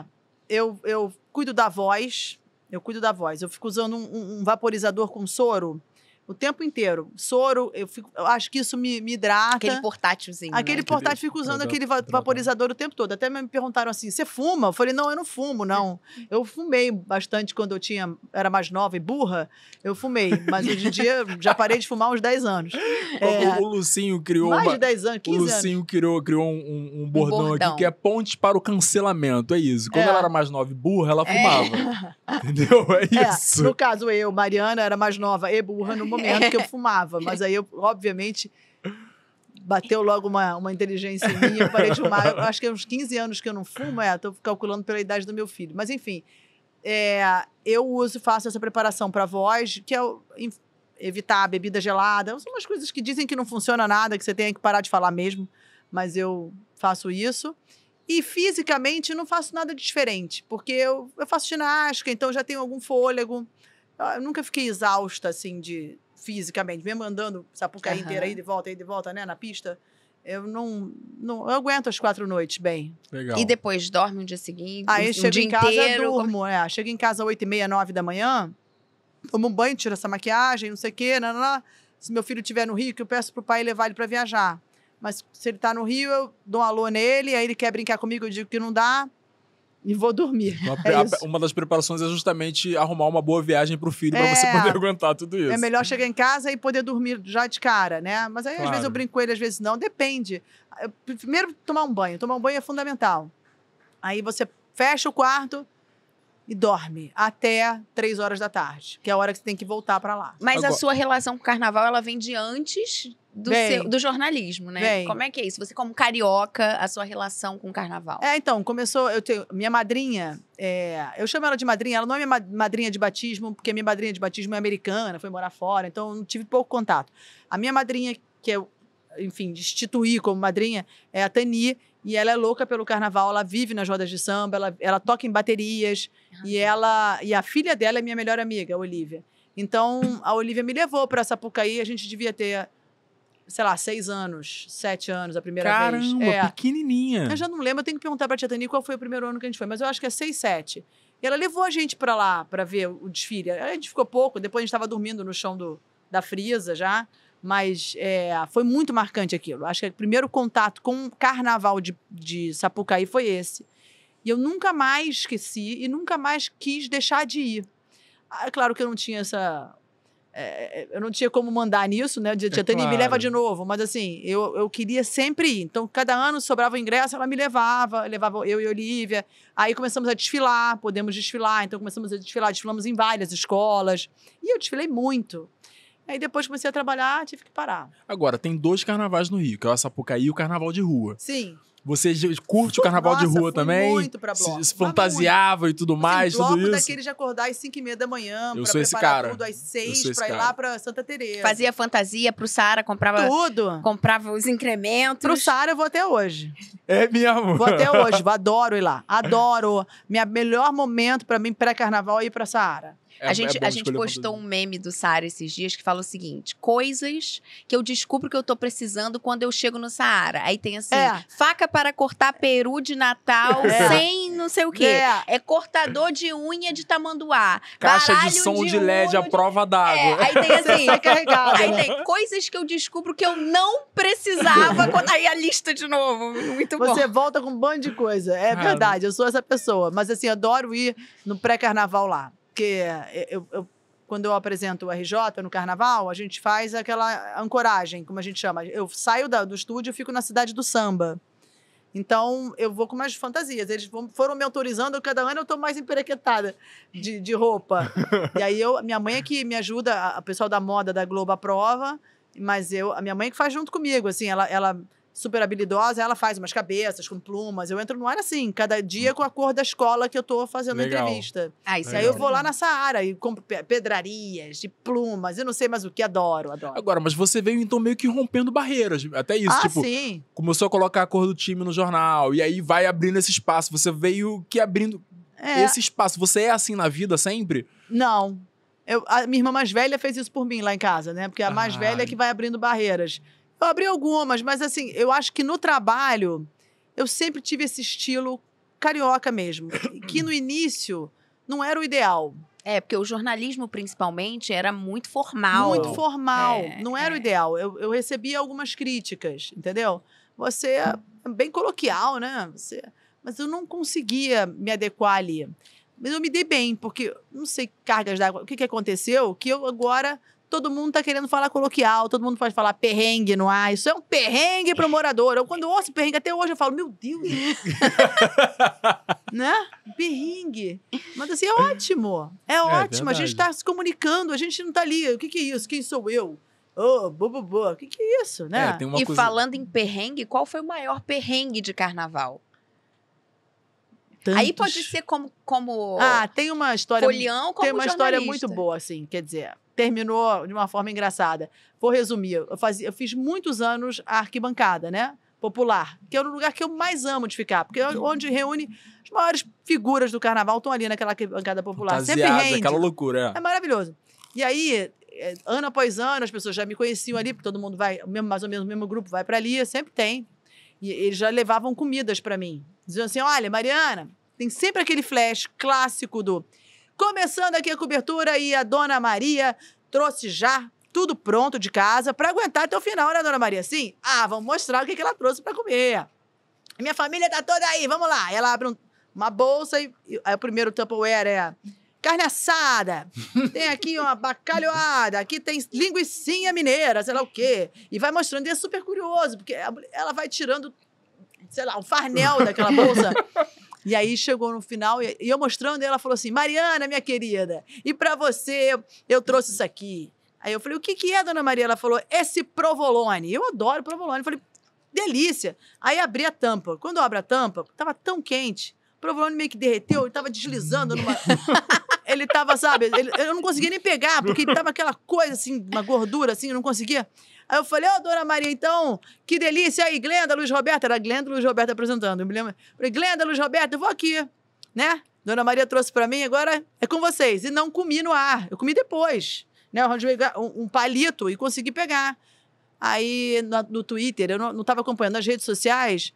eu, eu cuido da voz, eu cuido da voz. Eu fico usando um, um vaporizador com soro o tempo inteiro. Soro, eu, fico, eu acho que isso me, me hidrata. Aquele portátilzinho. Né? Aquele né? portátil, fico usando droga, aquele va droga. vaporizador o tempo todo. Até me perguntaram assim: você fuma? Eu falei: não, eu não fumo, não. Eu fumei bastante quando eu tinha era mais nova e burra. Eu fumei. Mas hoje em dia já parei de fumar uns 10 anos. É, o, o, Lucinho criou. Mais de 10 anos, 15 O Lucinho anos. criou, criou um, um, um bordão, bordão, aqui que é ponte para o cancelamento. É isso. Quando é. ela era mais nova e burra, ela é. fumava. É. Entendeu? É isso. no caso, eu, Mariana, era mais nova e burra no momento que eu é. fumava. Mas aí, eu, obviamente, bateu logo uma, uma inteligência em mim. Eu parei de fumar. Eu, acho que é uns 15 anos que eu não fumo. É, estou calculando pela idade do meu filho. Mas, enfim, é, eu uso, faço essa preparação para voz, que é evitar bebida gelada. São umas coisas que dizem que não funciona nada, que você tem que parar de falar mesmo. Mas eu faço isso. E fisicamente não faço nada de diferente, porque eu, eu faço ginástica, então já tenho algum fôlego. Eu nunca fiquei exausta, assim, de, fisicamente, mesmo andando Sapucaí uhum. inteira, aí de volta, aí de volta, né, na pista, eu não, não eu aguento as quatro noites bem. Legal. E depois dorme no dia seguinte, aí ah, um chego em casa, e durmo, como... é, chego em casa oito e meia, nove da manhã, tomo um banho, tiro essa maquiagem, não sei o quê, nanana. Né, né, né. se meu filho estiver no Rio, que eu peço pro pai levar ele para viajar. Mas se ele tá no Rio, eu dou um alô nele, aí ele quer brincar comigo, eu digo que não dá e vou dormir. Uma, é a, uma, das preparações é justamente arrumar uma boa viagem para o filho é, para você poder aguentar tudo é isso. É melhor chegar em casa e poder dormir já de cara, né? Mas aí claro. às vezes eu brinco com ele, às vezes não. Depende. Primeiro, tomar um banho. Tomar um banho é fundamental. Aí você fecha o quarto e dorme até três horas da tarde, que é a hora que você tem que voltar para lá. Mas Agora... a sua relação com o carnaval, ela vem de antes do, seu, do jornalismo, né? Bem. Como é que é isso? Você, como carioca, a sua relação com o carnaval? É, então, começou. Eu tenho, minha madrinha, é, eu chamo ela de madrinha, ela não é minha madrinha de batismo, porque minha madrinha de batismo é americana, foi morar fora, então eu tive pouco contato. A minha madrinha, que eu, enfim, instituí como madrinha, é a Tani, e ela é louca pelo carnaval, ela vive nas rodas de samba, ela, ela toca em baterias, ah, e tá. ela e a filha dela é minha melhor amiga, a Olivia. Então, a Olivia me levou para Sapucaí, a gente devia ter sei lá, seis anos, sete anos, a primeira Caramba, vez. Caramba, é. pequenininha. Eu já não lembro, eu tenho que perguntar pra Tia Tani qual foi o primeiro ano que a gente foi, mas eu acho que é seis, sete. E ela levou a gente pra lá, pra ver o desfile. A gente ficou pouco, depois a gente tava dormindo no chão do, da frisa já, mas é, foi muito marcante aquilo. Acho que o primeiro contato com o carnaval de, de Sapucaí foi esse. E eu nunca mais esqueci e nunca mais quis deixar de ir. Ah, é claro que eu não tinha essa é, é, é, eu não tinha como mandar nisso, né? Eu tinha, é tia claro. me leva de novo. Mas assim, eu, eu queria sempre ir. Então, cada ano sobrava o ingresso, ela me levava, levava eu e Olivia. Aí começamos a desfilar, podemos desfilar. Então, começamos a desfilar, desfilamos em várias escolas. E eu desfilei muito. Aí depois comecei a trabalhar, tive que parar. Agora, tem dois carnavais no Rio, que é o Sapucaí e o Carnaval de Rua. Sim. Você curte o carnaval Nossa, de rua também? Muito pra bloco. Se, fantasiava e tudo assim, mais, assim, bloco tudo isso. daquele de acordar às 5 e meia da manhã, eu pra sou esse cara. tudo às 6, pra ir lá pra Santa Teresa. Fazia fantasia pro Sara, comprava. Tudo. Comprava os incrementos. Pro Sara eu vou até hoje. É mesmo? Vou até hoje, adoro ir lá. Adoro. Meu melhor momento pra mim pré-carnaval é ir pra Saara. É, a é gente, é a gente postou um meme do Saara esses dias que fala o seguinte: coisas que eu descubro que eu tô precisando quando eu chego no Saara. Aí tem assim: é. faca para cortar peru de Natal é. sem não sei o quê. É. é, cortador de unha de tamanduá. Caixa de som de, de LED à prova d'água. aí tem assim: aí né? tem coisas que eu descubro que eu não precisava. quando... Aí a lista de novo. Muito bom. Você volta com um bando de coisa. É verdade, eu sou essa pessoa. Mas assim, adoro ir no pré-carnaval lá. Porque eu, eu, quando eu apresento o RJ no carnaval, a gente faz aquela ancoragem, como a gente chama. Eu saio da, do estúdio e fico na cidade do samba. Então, eu vou com mais fantasias. Eles foram me autorizando, cada ano eu estou mais emperequetada de, de roupa. e aí, eu, minha mãe é que me ajuda, a, a pessoal da moda da Globo aprova, mas eu, a minha mãe é que faz junto comigo, assim, ela, ela super habilidosa, ela faz umas cabeças com plumas. Eu entro no ar assim, cada dia com a cor da escola que eu tô fazendo Legal. a entrevista. Ah, isso é Aí eu vou lá na Saara e compro pedrarias de plumas e não sei mais o que, adoro, adoro. Agora, mas você veio então meio que rompendo barreiras, até isso. Ah, tipo, sim. Começou a colocar a cor do time no jornal, e aí vai abrindo esse espaço. Você veio que abrindo é. esse espaço. Você é assim na vida sempre? Não. Eu, a minha irmã mais velha fez isso por mim lá em casa, né? Porque a mais Ai. Ah, velha é que vai abrindo barreiras. Eu abri algumas, mas assim, eu acho que no trabalho eu sempre tive esse estilo carioca mesmo, que no início não era o ideal. É, porque o jornalismo, principalmente, era muito formal. Muito formal. É, não era é. o ideal. Eu, eu recebia algumas críticas, entendeu? Você é bem coloquial, né? Você... Mas eu não conseguia me adequar ali. Mas eu me dei bem, porque, não sei, cargas d'água, o que, que aconteceu? Que eu agora todo mundo tá querendo falar coloquial, todo mundo pode falar perrengue no ar. Isso é um perrengue pro morador. Eu, quando eu ouço perrengue até hoje, eu falo, meu Deus. né? Perrengue. Mas assim, é, é ótimo. É, é ótimo. Verdade. A gente tá se comunicando, a gente não tá ali. O que, que é isso? Quem sou eu? Ô, oh, bobo, o que, que é isso, né? É, e coisa... falando em perrengue, qual foi o maior perrengue de carnaval? Tantos. Aí pode ser como, como. Ah, tem uma história. Folião, como tem uma jornalista. história muito boa, assim. Quer dizer, terminou de uma forma engraçada. Vou resumir. Eu, fazia, eu fiz muitos anos a arquibancada, né? Popular, que é o lugar que eu mais amo de ficar, porque é uhum. onde reúne as maiores figuras do carnaval, estão ali naquela arquibancada popular. Sempre rende. aquela loucura. É. é maravilhoso. E aí, é, ano após ano, as pessoas já me conheciam ali, porque todo mundo vai, mesmo, mais ou menos o mesmo grupo vai para ali, sempre tem. E eles já levavam comidas para mim. Diziam assim: olha, Mariana, tem sempre aquele flash clássico do Começando aqui a cobertura e a Dona Maria trouxe já tudo pronto de casa para aguentar até o final, né, Dona Maria? Sim? Ah, vamos mostrar o que, que ela trouxe para comer. Minha família tá toda aí, vamos lá. Ela abre um, uma bolsa e, e aí é o primeiro Tupperware é carne assada, tem aqui uma bacalhoada, aqui tem linguiçinha mineira, sei lá o quê. E vai mostrando, e é super curioso, porque ela vai tirando, sei lá, um farnel daquela bolsa. E aí chegou no final, e eu mostrando, e ela falou assim: Mariana, minha querida, e para você eu trouxe isso aqui. Aí eu falei: o que, que é, dona Maria? Ela falou: esse provolone. Eu adoro provolone. Eu falei: delícia. Aí abri a tampa. Quando eu abro a tampa, tava tão quente. O provolone meio que derreteu, ele tava deslizando numa. ele tava, sabe? Ele, eu não conseguia nem pegar, porque ele tava aquela coisa assim, uma gordura assim, eu não conseguia. Aí eu falei, ô, oh, dona Maria, então, que delícia. Aí, Glenda, Luiz Roberto, era Glenda Luiz Roberto apresentando, eu me lembro. Falei, Glenda, Luiz Roberto, eu vou aqui, né? Dona Maria trouxe para mim, agora é com vocês. E não comi no ar, eu comi depois, né? Eu arranjei um palito e consegui pegar. Aí, no, Twitter, eu não estava acompanhando as redes sociais,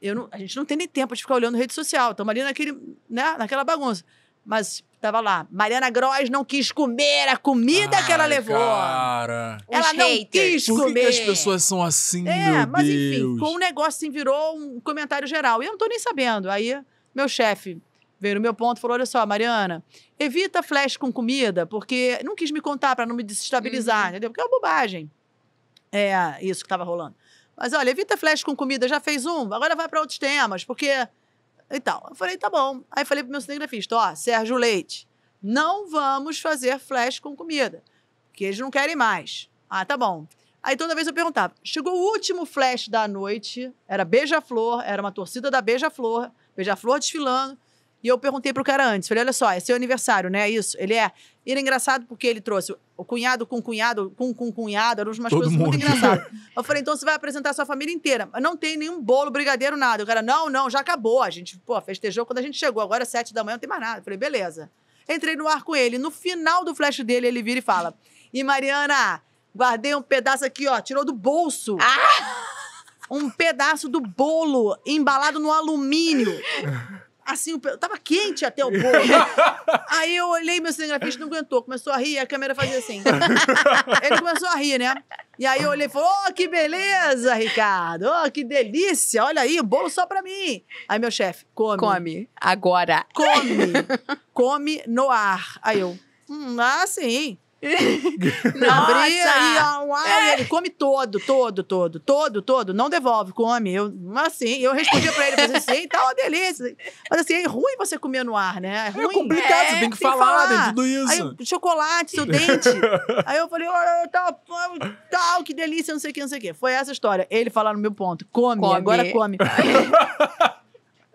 eu não, a gente não tem nem tempo de ficar olhando rede social, estamos ali naquele, né, naquela bagunça. Mas tava lá. Mariana Gross não quis comer a comida Ai, que ela levou. Cara. Ela Os não haters. quis comer. Por que, que, as pessoas são assim, é, mas Deus. enfim, com o um negócio assim, virou um comentário geral. E eu não tô nem sabendo. Aí, meu chefe veio no meu ponto e falou: olha só, Mariana, evita flash com comida, porque não quis me contar para não me desestabilizar, uhum. entendeu? Porque é uma bobagem. É isso que tava rolando. Mas olha, evita flash com comida, já fez um, agora vai para outros temas, porque e então, tal. Eu falei, tá bom. Aí falei pro meu cinegrafista, ó, Sérgio Leite, não vamos fazer flash com comida, porque eles não querem mais. Ah, tá bom. Aí toda vez eu perguntava, chegou o último flash da noite, era Beija-Flor, era uma torcida da Beija-Flor, Beija-Flor desfilando, e eu perguntei pro cara antes, falei, olha só, é seu aniversário, né? É isso? Ele é. E era engraçado porque ele trouxe o cunhado com cunhado, com com cunhado, eram umas Todo coisas mundo. muito engraçadas. Eu falei, então você vai apresentar a sua família inteira. Não tem nenhum bolo, brigadeiro, nada. O cara, não, não, já acabou. A gente, pô, festejou quando a gente chegou. Agora é sete da manhã, não tem mais nada. Eu falei, beleza. Entrei no ar com ele. No final do flash dele, ele vira e fala, e Mariana, guardei um pedaço aqui, ó, tirou do bolso. Ah! Um pedaço do bolo embalado no alumínio. assim, eu tava quente até o bolo. Né? Aí eu olhei, meu cinegrafista não aguentou, começou a rir, a câmera fazia assim. Ele começou a rir, né? E aí eu olhei e falei, oh, que beleza, Ricardo, oh, que delícia, olha aí, bolo só pra mim. Aí meu chefe, come. Come, agora. Come, come no ar. Aí eu, hum, ah, sim. Nossa! E, é. ó, é. ele come todo, todo, todo, todo, todo. Não devolve, come. Eu, assim, eu respondia pra ele, assim, tá uma delícia. Mas assim, é ruim você comer no ar, né? É, é ruim, é complicado, é, você tem que tem falar, tem tudo isso. Aí, chocolate, seu dente. Aí eu falei, oh, tal, tá, tal, tá, que delícia, não sei o que, não sei o que. Foi essa história. Ele falar no meu ponto, come. come. agora come.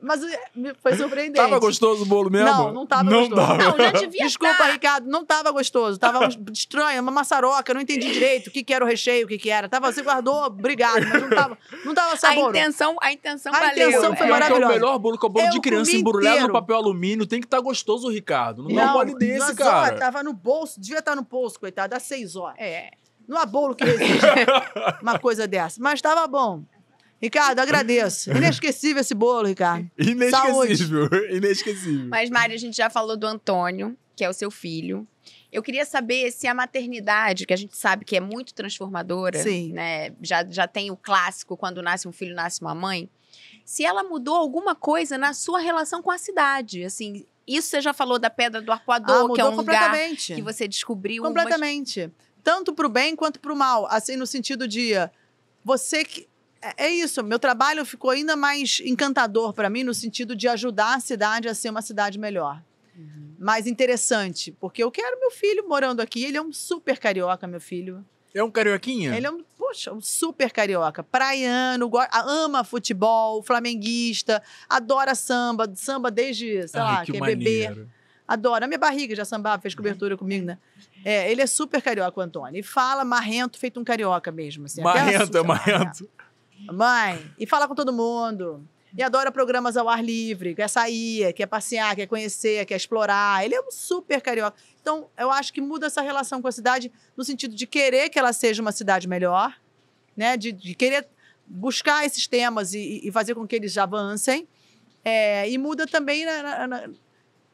Mas eh, foi surpreendente. Tava gostoso o bolo mesmo? Não, não tava não gostoso. Tava. Não, já devia Desculpa, tá. Ricardo, não tava gostoso. Tava estranho, uma maçaroca, não entendi direito o que, que era o recheio, o que, que era. Tava, você guardou, obrigado, mas não tava, não tava sabor. A intenção, a intenção a valeu. A intenção é. foi é. maravilhosa. É o melhor bolo, que é o bolo eu de criança embrulhado no papel alumínio. Tem que estar tá gostoso, Ricardo. Não, não dá um bolo desse, mas, cara. Ó, tava no bolso, devia estar tá no bolso, coitado, às seis horas. É. Não há bolo que resiste uma coisa dessa. Mas tava bom. Ricardo, agradeço. Inesquecível esse bolo, Ricardo. Inesquecível, Saúde. inesquecível. Mas, Mari, a gente já falou do Antônio, que é o seu filho. Eu queria saber se a maternidade, que a gente sabe que é muito transformadora, Sim. né? Já, já tem o clássico, quando nasce um filho, nasce uma mãe. Se ela mudou alguma coisa na sua relação com a cidade, assim, isso você já falou da Pedra do Arpoador, ah, que é um lugar que você descobriu. Completamente. Tanto para o bem quanto para o mal. Assim, no sentido de... Você que... É, é isso. Meu trabalho ficou ainda mais encantador para mim no sentido de ajudar a cidade a ser uma cidade melhor. Uhum. Mais interessante, porque eu quero meu filho morando aqui. Ele é um super carioca, meu filho. É um carioquinha? Ele é um, poxa, um super carioca. Praiano, ama futebol, flamenguista, adora samba, samba desde, sei Ai, lá, que, que é bebê. Adora. A minha barriga já sambava, fez cobertura comigo, né? É, ele é super carioca, o Antônio. E fala marrento, feito um carioca mesmo. Assim, marrento, é assim, marrento. É. Mãe, e fala com todo mundo. E adora programas ao ar livre, quer sair, quer passear, quer conhecer, quer explorar. Ele é um super carioca. Então, eu acho que muda essa relação com a cidade no sentido de querer que ela seja uma cidade melhor, né? De, de querer buscar esses temas e, e, fazer com que eles avancem. É, e muda também na, na, na...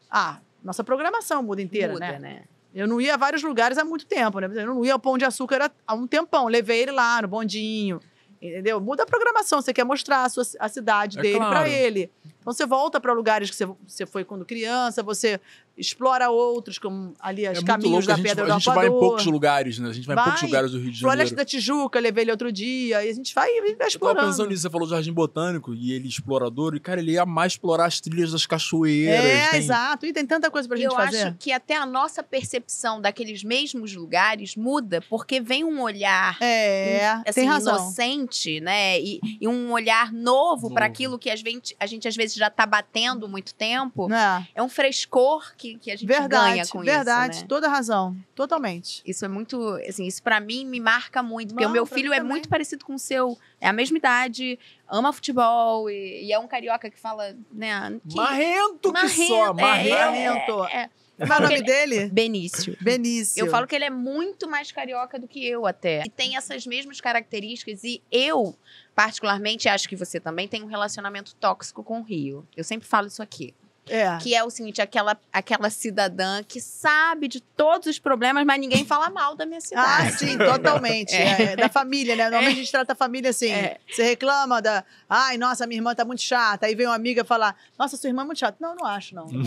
Ah, nossa programação muda inteira, muda, né? né? Eu não ia a vários lugares há muito tempo, né? Eu não ia ao Pão de Açúcar há um tempão. Levei ele lá no bondinho. Entendeu? Muda a programação. Você quer mostrar a, sua, a cidade é dele claro. para ele. Então você volta para lugares que você, você foi quando criança, você explora outros, como ali é as é caminhos da Pedra do Alpador. A gente vai em poucos lugares, né? A gente vai, vai em poucos lugares do Rio de Janeiro. Floresta da Tijuca, levei ele outro dia, e a gente vai, vai explorando. Eu tava pensando nisso, você falou do Jardim Botânico, e ele é explorador, e cara, ele ia mais explorar as trilhas das cachoeiras. É, tem... exato, e tem tanta coisa pra gente Eu fazer. Eu acho que até a nossa percepção daqueles mesmos lugares muda, porque vem um olhar é, assim, inocente, né? E, e, um olhar novo, novo. para aquilo que a gente, a gente às vezes gente já tá batendo muito tempo, é, é um frescor que, que a gente verdade, ganha com né? verdade, isso. Verdade, né? toda razão. Totalmente. Isso é muito, assim, isso para mim me marca muito, porque o meu filho é muito parecido com o seu. É a mesma idade, ama futebol e, e é um carioca que fala, né? Que, marrento, marrento que é, só, marrento. É, é, é. Qual é o nome dele? Benício. Benício. Eu falo que ele é muito mais carioca do que eu até. E tem essas mesmas características e eu particularmente acho que você também tem um relacionamento tóxico com o Rio. Eu sempre falo isso aqui. É. Que é o seguinte, aquela, aquela cidadã que sabe de todos os problemas, mas ninguém fala mal da minha ah, cidade. Ah, sim, totalmente. É. É, da família, né? Normalmente a gente trata a família assim. É. Você reclama da... Ai, nossa, minha irmã tá muito chata. Aí vem uma amiga falar, nossa, sua irmã é muito chata. Não, não acho, não. não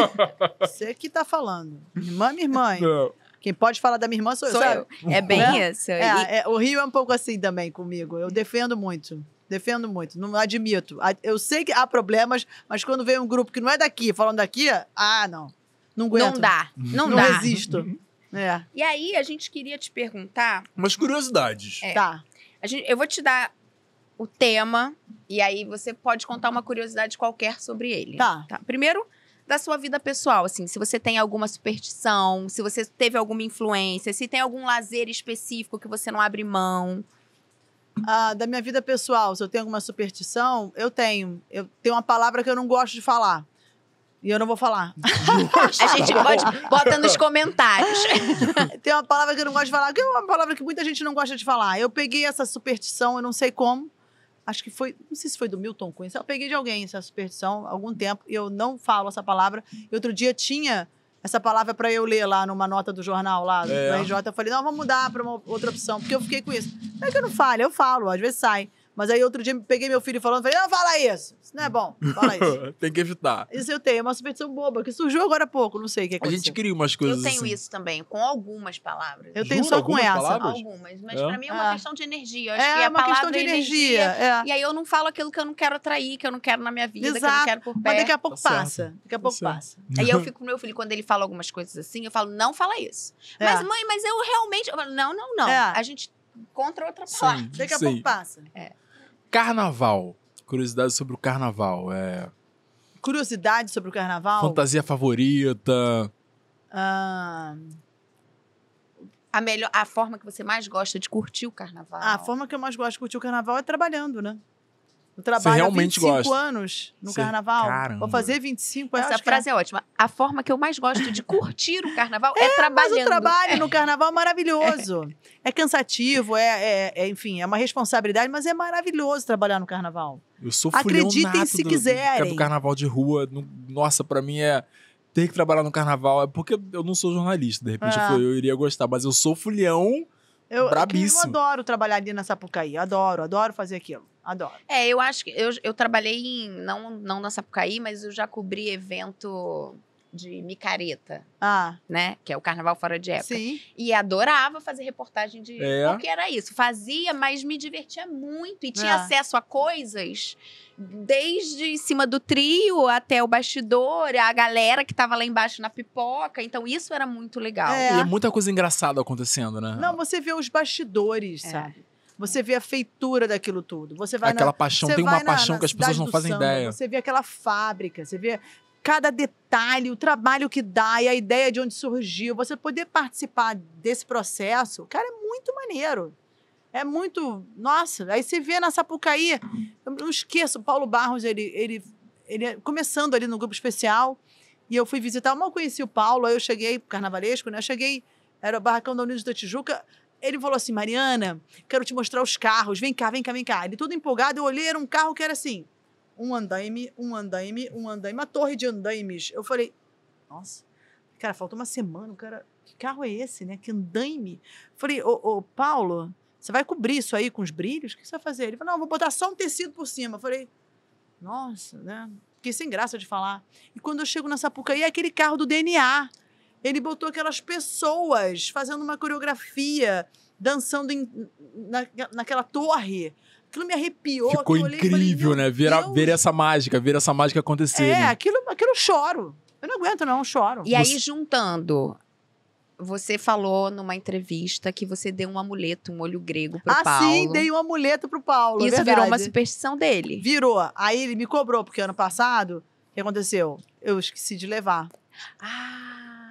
Você que tá falando. irmã é minha irmã. Quem pode falar da minha irmã sou, sou eu, eu. É bem né? isso. É, e... é, o Rio é um pouco assim também comigo. Eu defendo muito. Defendo muito, não admito. Eu sei que há problemas, mas quando vem um grupo que não é daqui falando daqui, ah, não. Não aguento. Não dá, não, não dá. Não uhum. É. E aí, a gente queria te perguntar... Umas curiosidades. É, tá. A gente, eu vou te dar o tema, e aí você pode contar uma curiosidade qualquer sobre ele. Tá. tá. Primeiro, da sua vida pessoal, assim, se você tem alguma superstição, se você teve alguma influência, se tem algum lazer específico que você não abre mão ah, da minha vida pessoal, se eu tenho alguma superstição, eu tenho. Eu tenho uma palavra que eu não gosto de falar. E eu não vou falar. a gente pode, bota nos comentários. Tem uma palavra que eu não gosto de falar, que é uma palavra que muita gente não gosta de falar. Eu peguei essa superstição, eu não sei como. Acho que foi, não sei se foi do Milton Cunha, eu peguei de alguém essa superstição há algum tempo e eu não falo essa palavra. E outro dia tinha essa palavra é para eu ler lá numa nota do jornal lá do é. RJ. Eu falei, não, vamos mudar para uma outra opção, porque eu fiquei com isso. Não é que eu não falo, eu falo, às vezes sai. Mas aí outro dia peguei meu filho falando, falei, não ah, fala isso, isso não é bom, fala isso. Tem que evitar. Isso eu tenho, é uma superstição boba, que surgiu agora há pouco, não sei o que aconteceu. A gente cria umas coisas Eu tenho assim. isso também, com algumas palavras. Eu tenho só com essa. Palavras? Algumas, mas é. pra mim é uma é. questão de energia. Eu acho é, que é uma questão de é energia. energia. É. E aí eu não falo aquilo que eu não quero atrair, que eu não quero na minha vida, Exato. que eu não quero por perto. Mas daqui a pouco tá passa, certo. daqui a tá pouco tá passa. Certo. Aí eu fico com meu filho, quando ele fala algumas coisas assim, eu falo, não fala isso. É. Mas mãe, mas eu realmente... Eu falo, não, não, não. É. A gente contra outra palavra. Daqui a pouco passa. É. Carnaval. curiosidade sobre o carnaval. É... Curiosidade sobre o carnaval? Fantasia favorita. Ah, a, melhor, a forma que você mais gosta de curtir o carnaval. a forma que eu mais gosto de curtir o carnaval é trabalhando, né? no trabalho Você realmente há 25 gosta. anos no Você... carnaval. Caramba. Vou fazer 25 anos. Essa frase é... é... ótima. A forma que eu mais gosto de curtir o carnaval é, é trabalhando. Mas o trabalho é. no carnaval é maravilhoso. É, cansativo, é, é, é, enfim, é uma responsabilidade, mas é maravilhoso trabalhar no carnaval. Eu sou Acreditem se do, quiserem. É do carnaval de rua, no, nossa, para mim é ter que trabalhar no carnaval. É porque eu não sou jornalista, de repente eu, eu iria gostar, mas eu sou fulhão. Eu, eu adoro trabalhar ali na Sapucaí, adoro, adoro fazer aquilo. Adoro. É, eu acho que eu, eu trabalhei em, não, não na Sapucaí, mas eu já cobri evento de micareta, ah. né? Que é o Carnaval Fora de Época. Sim. E adorava fazer reportagem de... É. Porque era isso. Fazia, mas me divertia muito. E tinha é. acesso a coisas desde em cima do trio até o bastidor, a galera que estava lá embaixo na pipoca. Então, isso era muito legal. É. E é muita coisa engraçada acontecendo, né? Não, você vê os bastidores, é. sabe? Você vê a feitura daquilo tudo. Você vai aquela na, paixão, tem uma na, paixão na que as pessoas não fazem samba, ideia. Você vê aquela fábrica, você vê cada detalhe, o trabalho que dá e a ideia de onde surgiu. Você poder participar desse processo, cara, é muito maneiro. É muito. Nossa, aí você vê na Sapucaí. Eu não esqueço, Paulo Barros, ele, ele, ele é começando ali no grupo especial. E eu fui visitar, mal conheci o Paulo, aí eu cheguei, carnavalesco, né? Eu cheguei, era o Barracão da Unidos da Tijuca. Ele falou assim: Mariana, quero te mostrar os carros. Vem cá, vem cá, vem cá. Ele todo empolgado, eu olhei, era um carro que era assim: um andaime, um andaime, um andaime, uma torre de andaimes. Eu falei, nossa, cara, faltou uma semana, o cara, que carro é esse, né? Que andaime. falei, ô, ô, Paulo, você vai cobrir isso aí com os brilhos? O que você vai fazer? Ele falou, não, vou botar só um tecido por cima. Eu falei, nossa, né? Fiquei sem graça de falar. E quando eu chego na Sapucaí, é aquele carro do DNA. Ele botou aquelas pessoas fazendo uma coreografia, dançando em, na, naquela torre aquilo me arrepiou. Ficou incrível, falei, né? Ver, a, ver essa mágica, ver essa mágica acontecer. É, né? aquilo, aquilo eu choro. Eu não aguento, não, eu choro. E você... aí, juntando, você falou numa entrevista que você deu um amuleto, um olho grego pro ah, Paulo. Ah, sim, dei um amuleto pro Paulo. É Isso verdade. virou uma superstição dele. Virou. Aí ele me cobrou, porque ano passado, o que aconteceu? Eu esqueci de levar. Ah.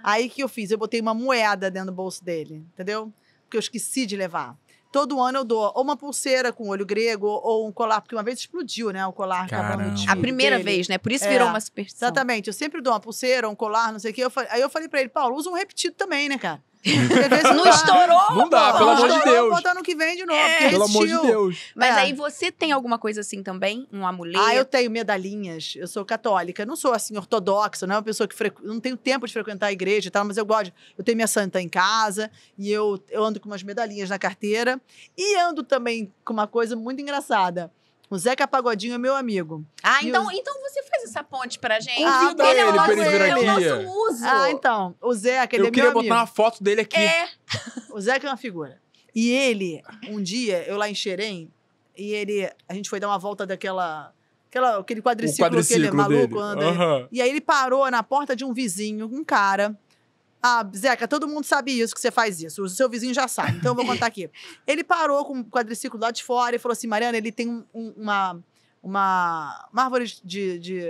Aí que eu fiz? Eu botei uma moeda dentro do bolso dele, entendeu? Porque eu esqueci de levar. Todo ano eu dou ou uma pulseira com olho grego ou um colar, porque uma vez explodiu, né? O colar acabando de. A primeira dele. vez, né? Por isso é, virou uma superstição. Exatamente. Eu sempre dou uma pulseira, um colar, não sei o quê. Eu, aí eu falei para ele, Paulo, usa um repetido também, né, cara? não estourou, Não dá, pô. pelo amor de Deus. Bota ano que vem de novo. É. Pelo amor de Deus. Mas é. aí você tem alguma coisa assim também? Um amuleto? Ah, eu tenho medalhinhas. Eu sou católica. Não sou assim ortodoxa, não é uma pessoa que frequ... não tenho tempo de frequentar a igreja e tal, mas eu gosto. Eu tenho minha santa em casa e eu, eu ando com umas medalhinhas na carteira. E ando também com uma coisa muito engraçada o Zeca Pagodinho é meu amigo. Ah, então, o... então você faz essa ponte pra gente. Convida ah, ele, é o nosso, ele vir aqui. É o nosso uso. Ah, então. O Zeca, ele eu é meu amigo. Eu queria botar uma foto dele aqui. É. O Zeca é uma figura. E ele, um dia, eu lá em Xerém, e ele... A gente foi dar uma volta daquela... Aquela, aquele quadriciclo, quadriciclo que ele é maluco, dele. anda. Uhum. E aí ele parou na porta de um vizinho, um cara, ah, Zeca, todo mundo sabe isso, que você faz isso. O seu vizinho já sabe, então eu vou contar aqui. ele parou com o quadriciclo lá de fora e falou assim: Mariana, ele tem um, uma, uma, uma árvore de, de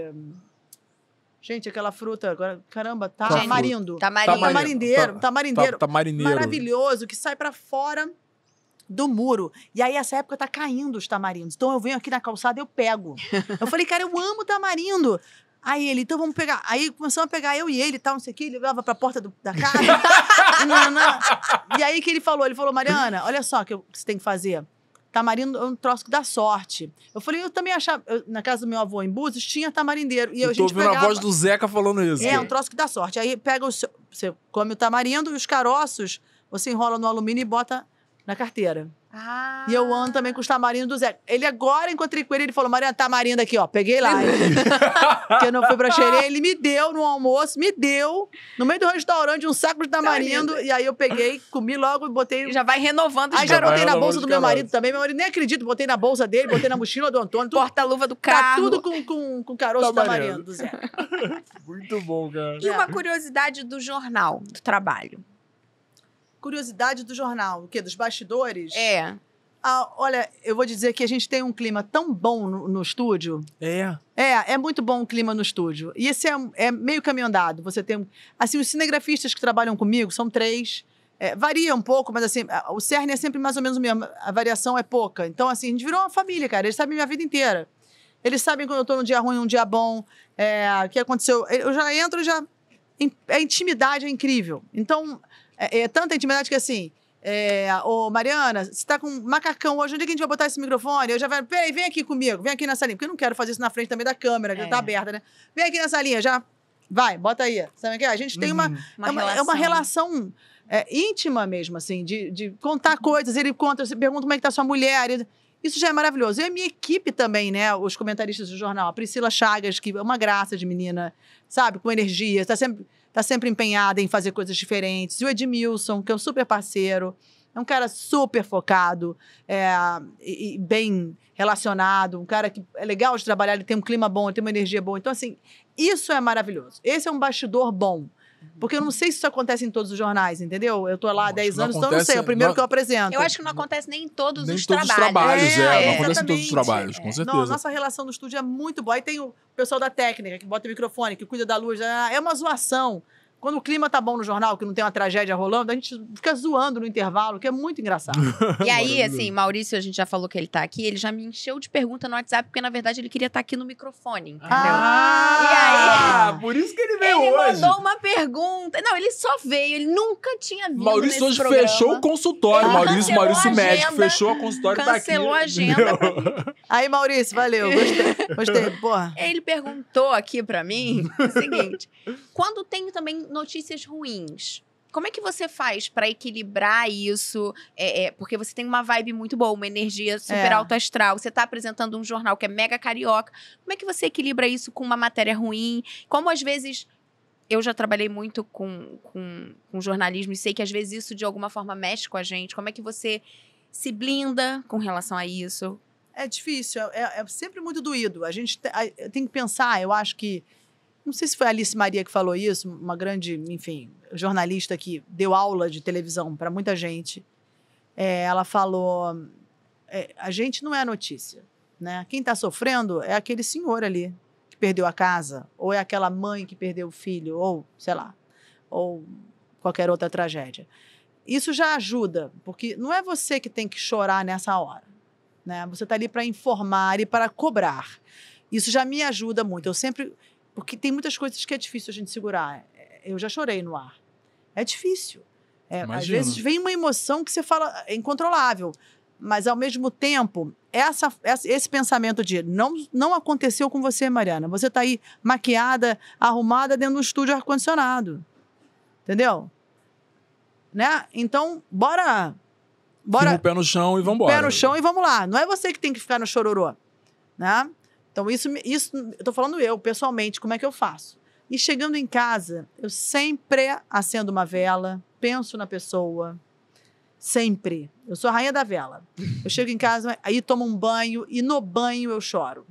Gente, aquela fruta, agora, caramba, tá marindo. Tamarindo. Tá tá tamarindeiro, tamarindeiro. Tá tamarindeiro. Maravilhoso, que sai para fora do muro. E aí, essa época, tá caindo os tamarindos. Então, eu venho aqui na calçada, eu pego. Eu falei, cara, eu amo tamarindo. Aí ele, então vamos pegar. Aí começamos a pegar eu e ele e tal, não sei o quê. Ele levava pra porta do, da casa. não, não. E aí que ele falou? Ele falou, Mariana, olha só o que, você tem que fazer. Tamarindo tá é um troço que dá sorte. Eu falei, eu também achava. Eu, na casa do meu avô em Búzios tinha tamarindeiro. E eu, a gente ouvindo pegava, a voz do Zeca falando isso. É, um troço que dá sorte. Aí pega o seu, Você come o tamarindo e os caroços você enrola no alumínio e bota na carteira. Ah. E eu ando também com os tamarindos do Zé. Ele agora encontrei com ele, ele falou: Maria, tamarindo aqui, ó. Peguei lá. Porque eu não fui pra xerê. Ele me deu no almoço, me deu, no meio do restaurante, um saco de tá tamarindo. Tá e aí eu peguei, comi logo e botei. Já vai renovando os Aí já botei na bolsa do meu marido também. Meu marido nem acredito, botei na bolsa dele, botei na mochila do Antônio. Tudo... Porta-luva do tá carro. Tá tudo com, com, com caroço tamarindo. tamarindo Zé. Muito bom, cara. E uma curiosidade do jornal, do trabalho curiosidade do jornal, o quê? Dos bastidores? É. Ah, olha, eu vou dizer que a gente tem um clima tão bom no, no estúdio. É. É, é muito bom o clima no estúdio. E esse é, é meio caminho andado. Você tem. Assim, os cinegrafistas que trabalham comigo são três. É, varia um pouco, mas assim, o cerne é sempre mais ou menos o mesmo. A variação é pouca. Então, assim, a gente virou uma família, cara. Eles sabem minha vida inteira. Eles sabem quando eu tô num dia ruim, num dia bom, é, o que aconteceu. Eu já entro, já. A intimidade é incrível. Então, é, é tanta intimidade que assim. É, ô, Mariana, você tá com um macacão hoje, onde é que a gente vai botar esse microfone? Eu já vai, peraí, vem aqui comigo, vem aqui na salinha, porque eu não quero fazer isso na frente também da câmera, que tá é. tá aberta, né? Vem aqui na salinha, já. Vai, bota aí. Sabe o que? É? A gente tem uhum. é uma, uma, é uma, relação, é né? uma relação é, íntima mesmo, assim, de, de contar coisas. Ele conta, você pergunta como é que tá sua mulher. Ele... Isso já é maravilhoso. E a minha equipe também, né? Os comentaristas do jornal. A Priscila Chagas, que é uma graça de menina, sabe? Com energia. Está sempre tá sempre empenhada em fazer coisas diferentes. E o Edmilson, que é um super parceiro, é um cara super focado, é, e, e bem relacionado, um cara que é legal de trabalhar, ele tem um clima bom, ele tem uma energia boa. Então, assim, isso é maravilhoso. Esse é um bastidor bom. Porque eu não sei se isso acontece em todos os jornais, entendeu? Eu tô lá há 10 anos, acontece, então eu não sei, é o primeiro não, que eu apresento. Eu acho que não acontece nem em todos nem os todos trabalhos. Os trabalhos, é, é, é não acontece em todos os trabalhos, com é. certeza. Não, a nossa relação no estúdio é muito boa. E tem o pessoal da técnica que bota o microfone, que cuida da luz, é, é uma zoação. Quando o clima tá bom no jornal, que não tem uma tragédia rolando, a gente fica zoando no intervalo, que é muito engraçado. e aí, assim, Maurício, a gente já falou que ele tá aqui, ele já me encheu de pergunta no WhatsApp, porque na verdade ele queria estar tá aqui no microfone, entendeu? Ah, e aí, ah, por isso que ele veio ele hoje. Ele mandou uma pergunta. Não, ele só veio, ele nunca tinha vindo. Maurício hoje programa. fechou o consultório. Ele Maurício, Maurício agenda, médico, fechou o consultório cancelou tá aqui. Cancelou a agenda. Aí, Maurício, valeu, gostei. Gostei, porra. Ele perguntou aqui para mim o seguinte: quando tem também notícias ruins. Como é que você faz para equilibrar isso? É, é, porque você tem uma vibe muito boa, uma energia super é. alto astral. Você está apresentando um jornal que é mega carioca. Como é que você equilibra isso com uma matéria ruim? Como às vezes. Eu já trabalhei muito com, com, com jornalismo e sei que às vezes isso de alguma forma mexe com a gente. Como é que você se blinda com relação a isso? É difícil, é, é sempre muito doído. A gente tem que pensar, eu acho que não sei se foi a Alice Maria que falou isso, uma grande, enfim, jornalista que deu aula de televisão para muita gente. É, ela falou: é, a gente não é a notícia. Né? Quem está sofrendo é aquele senhor ali que perdeu a casa, ou é aquela mãe que perdeu o filho, ou sei lá, ou qualquer outra tragédia. Isso já ajuda, porque não é você que tem que chorar nessa hora. Né? Você está ali para informar e para cobrar. Isso já me ajuda muito. Eu sempre porque tem muitas coisas que é difícil a gente segurar. É, eu já chorei no ar. É difícil. É, às vezes vem uma emoção que você fala é incontrolável. Mas, ao mesmo tempo, essa, esse pensamento de não, não aconteceu com você, Mariana. Você está aí maquiada, arrumada dentro do estúdio ar-condicionado. Entendeu? Né? Então, bora. Bora. Fica o pé no chão e vamos embora. Pé no chão e vamos lá. Não é você que tem que ficar no chororô. Né? Então, isso, isso eu estou falando eu, pessoalmente, como é que eu faço? E chegando em casa, eu sempre acendo uma vela, penso na pessoa, sempre. Eu sou a rainha da vela. Eu chego em casa, aí tomo um banho e no banho eu choro.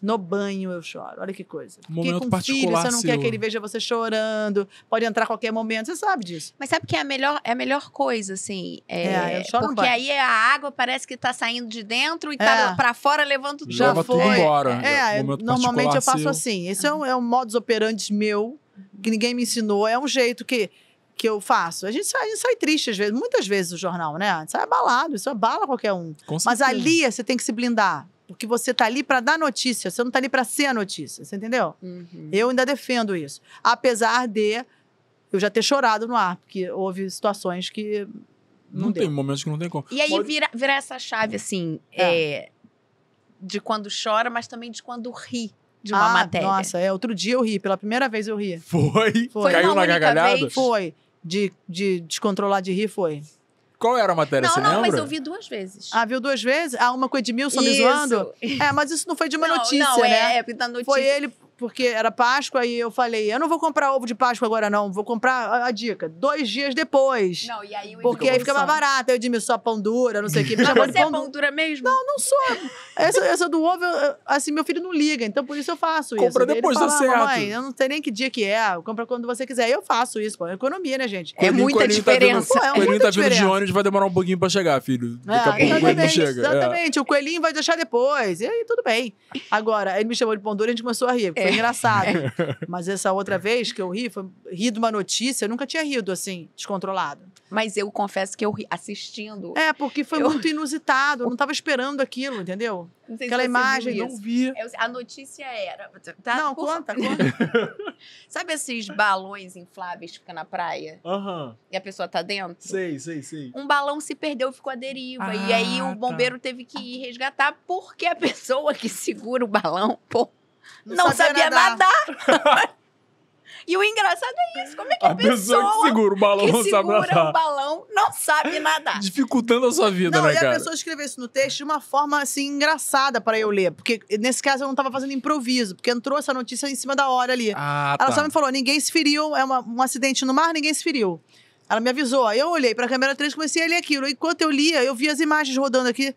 No banho eu choro. Olha que coisa. Momento com um filho, você não seu. quer que ele veja você chorando. Pode entrar a qualquer momento, você sabe disso. Mas sabe que é a melhor, é a melhor coisa, assim. É, é eu choro Porque aí a água parece que tá saindo de dentro e tá é. tá pra fora levando tudo. Já Leva foi. tudo embora. É, é normalmente eu faço seu. assim. Esse é um, é um modus operandi meu, que ninguém me ensinou. É um jeito que que eu faço. A gente, sai, a gente sai triste às vezes, muitas vezes o jornal, né? A gente sai abalado, isso abala qualquer um. Mas ali você tem que se blindar. Porque você tá ali para dar notícia, você não tá ali para ser a notícia, você entendeu? Uhum. Eu ainda defendo isso. Apesar de eu já ter chorado no ar, porque houve situações que. Não, não tem momentos que não tem como. E aí vira, vira essa chave, assim, é. É, de quando chora, mas também de quando ri de uma ah, matéria. Nossa, é, outro dia eu ri, pela primeira vez eu ri. Foi? foi. Caiu na gargalhada? Vez? Foi. De, de descontrolar de rir, foi. Qual era a matéria, não, você não, lembra? Não, mas eu vi duas vezes. Ah, viu duas vezes? Ah, uma com o Edmilson isso. me zoando? É, mas isso não foi de uma não, notícia, não, é, né? é, é da tá notícia. Foi ele porque era Páscoa e eu falei, eu não vou comprar ovo de Páscoa agora não, vou comprar a, a dica, dois dias depois. Não, e aí Porque aí fica mais barato, eu disse, só pão dura, não sei o que. Me Mas você pão é pão dura mesmo? Não, não sou. Essa, essa do ovo, eu, assim, meu filho não liga, então por isso eu faço compra isso. Compra depois, do tá ah, certo. mãe eu não sei nem que dia que é, compra quando você quiser. Eu faço isso, pô, é economia, né, gente? É, tá é muita Coelhinho diferença. Tá vindo, é Coelhinho tá vindo de ônibus, vai demorar um pouquinho pra chegar, filho. Daqui a é, pouco o Coelhinho chega. É. Exatamente, o Coelhinho vai deixar depois, e aí tudo bem. Agora, ele me chamou de pão dura e a gente começou a rir. É é engraçado. Mas essa outra vez que eu ri, foi, ri de uma notícia, eu nunca tinha rido assim, descontrolado. Mas eu confesso que eu ri assistindo. É, porque foi eu... muito inusitado, eu não estava esperando aquilo, entendeu? Aquela imagem, não vi. a notícia era. Tá, tá não, por... conta, conta. Sabe esses balões infláveis que fica na praia? Aham. Uhum. E a pessoa tá dentro? Sei, sei, sei. Um balão se perdeu e ficou à deriva. Ah, e aí ah, o tá. bombeiro tá. teve que ir resgatar porque a pessoa que segura o balão, pô, não, sabia, nadar. nadar. e o engraçado é isso. Como é que a, a pessoa, pessoa, que segura o balão que não sabe nadar? o balão não sabe nadar. Dificultando a sua vida, não, né, e cara? a pessoa escreveu isso no texto de uma forma, assim, engraçada para eu ler. Porque, nesse caso, eu não estava fazendo improviso. Porque entrou essa notícia em cima da hora ali. Ah, Ela tá. só me falou, ninguém se feriu. É uma, um acidente no mar, ninguém se feriu. Ela me avisou. Aí eu olhei para a câmera 3 comecei a ler aquilo. Enquanto eu lia, eu vi as imagens rodando aqui.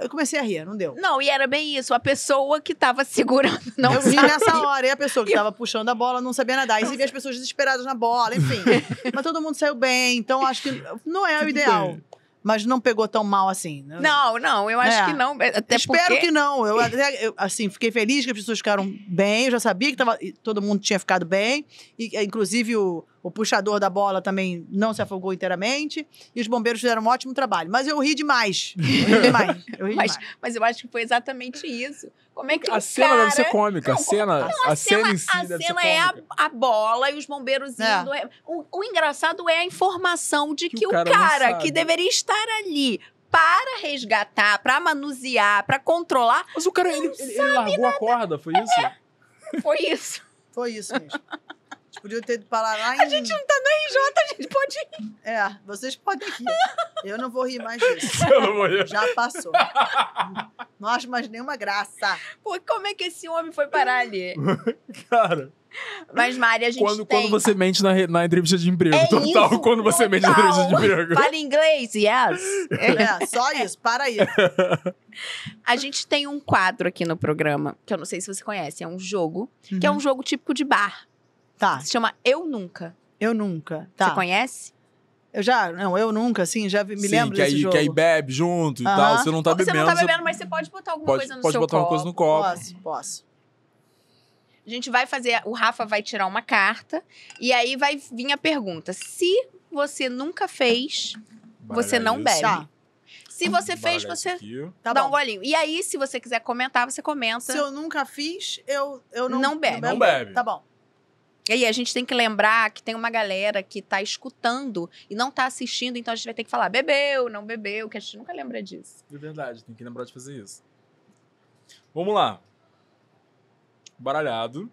Eu comecei a rir, não deu. Não, e era bem isso. A pessoa que tava segurando não Eu vi nessa hora, e a pessoa que tava puxando a bola não sabia nadar. E você via as pessoas desesperadas na bola, enfim. Mas todo mundo saiu bem, então acho que não é o ideal. Mas não pegou tão mal assim. né? Não, não, eu acho É. que não. É, até Espero porque... que não. Eu, até- eu, assim, fiquei feliz que as pessoas ficaram bem. Eu já sabia que tava, todo mundo tinha ficado bem. E, é, inclusive, o, o puxador da bola também não se afogou inteiramente. E os bombeiros fizeram um ótimo trabalho. Mas eu ri demais. Eu ri demais. Eu ri mas, demais. mas eu acho que foi exatamente isso. Como é que a cena cara... deve ser cômica. Não, a cena, a, cena, cena, si a deve é a, a, bola e os bombeiros é. indo. É, o, o, engraçado é a informação de que, que o cara, cara que deveria estar ali para resgatar, para manusear, para controlar. Mas o cara, ele, ele, largou nada. a corda, foi isso? É, foi isso. foi isso mesmo. Vocês podiam ter ido para lá em... A gente não tá no RJ, a gente pode rir. É, vocês podem rir. Eu não vou rir mais disso. Eu não vou rir. Já passou. não acho mais nenhuma graça. Pô, como é que esse homem foi parar ali? Cara... Mas, Mari, a gente quando, tem... Quando você mente na, na entrevista de emprego. É total, isso, quando você mente na entrevista de emprego. Fala inglês, yes. É, só isso, para aí. A gente tem um quadro aqui no programa, que eu não sei se você conhece. É um jogo, uhum. que é um uhum. jogo típico de bar. Tá. Se chama Eu Nunca. Eu Nunca, tá. Você conhece? Eu já, não, eu nunca, assim, já me Sim, lembro que aí, desse jogo. Que aí bebe junto e tal, você não tá você tá bebendo. Você não tá bebendo, mas você pode botar alguma pode, coisa no seu copo. Pode botar uma coisa no copo. Posso, posso. A gente vai fazer, o Rafa vai tirar uma carta e aí vai vir a pergunta. Se você nunca fez, Baralha você não isso. bebe. Tá. Se você fez, você tá dá bom. um golinho. E aí, se você quiser comentar, você comenta. Se eu nunca fiz, eu, eu não, não bebo. Não bebe. Tá bom. E aí a gente tem que lembrar que tem uma galera que está escutando e não está assistindo, então a gente vai ter que falar bebeu, não bebeu, que a gente nunca lembra disso. É verdade, tem que lembrar de fazer isso. Vamos lá. Baralhado.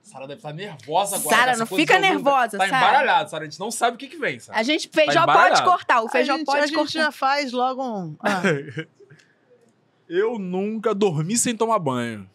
Sara deve estar tá nervosa agora. Sara, não fica nervosa, tá Sara. Tá Sarah. embaralhado, Sara. A gente não sabe o que, que vem, Sara. A gente feijão tá pode cortar. O feijão gente, pode cortar. A gente já faz logo um... Ah. Eu nunca dormi sem tomar banho.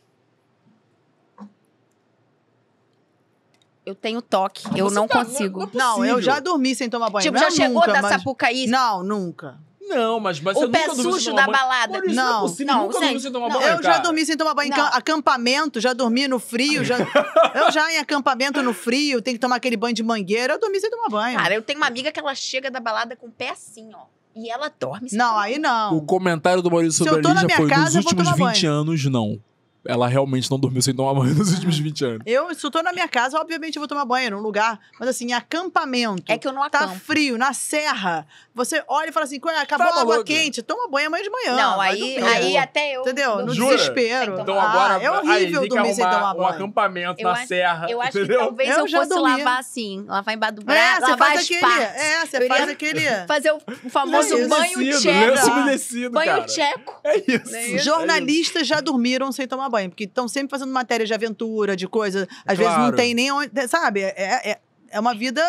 Eu tenho toque, eu não consigo. Tá- não, não, é não, eu já dormi sem tomar banho. Tipo, já chegou nunca, da mas... Sapucaí? Não, nunca. Não, mas, mas o pé sujo da balada. não, é não, não, nunca Eu já dormi sem tomar banho em acampamento, já dormi no frio, já Eu já em acampamento no frio, tem que tomar aquele banho de mangueira, eu dormi sem tomar banho. Cara, eu tenho uma amiga que ela chega da balada com o pé assim, ó. E ela dorme sem Não, aí não. O comentário do Maurício sobre a Lígia foi: nos últimos 20 anos, não ela realmente não dormiu sem tomar banho nos ah. últimos 20 anos. Eu, se eu tô na minha casa, obviamente eu vou tomar banho num lugar, mas assim, acampamento. É que eu não tá acampo. Tá frio, na serra. Você olha e fala assim, acabou tá a água quente, toma banho amanhã de manhã. Não, aí, aí até eu... Entendeu? No Jura? desespero. Então agora... Ah, é horrível aí, dormir sem tomar banho. um acampamento eu na acho, serra, Eu acho entendeu? que talvez eu, eu fosse dormia. lavar assim, lavar em do braço, é, lavar faz as aquele, É, você faz aquele... Fazer o famoso banho tcheco. Banho tcheco. É, é, é isso. Jornalistas já dormiram sem tomar banho, porque estão sempre fazendo matéria de aventura, de coisa. Às claro. vezes não tem nem onde. Sabe? É, é, é, é uma vida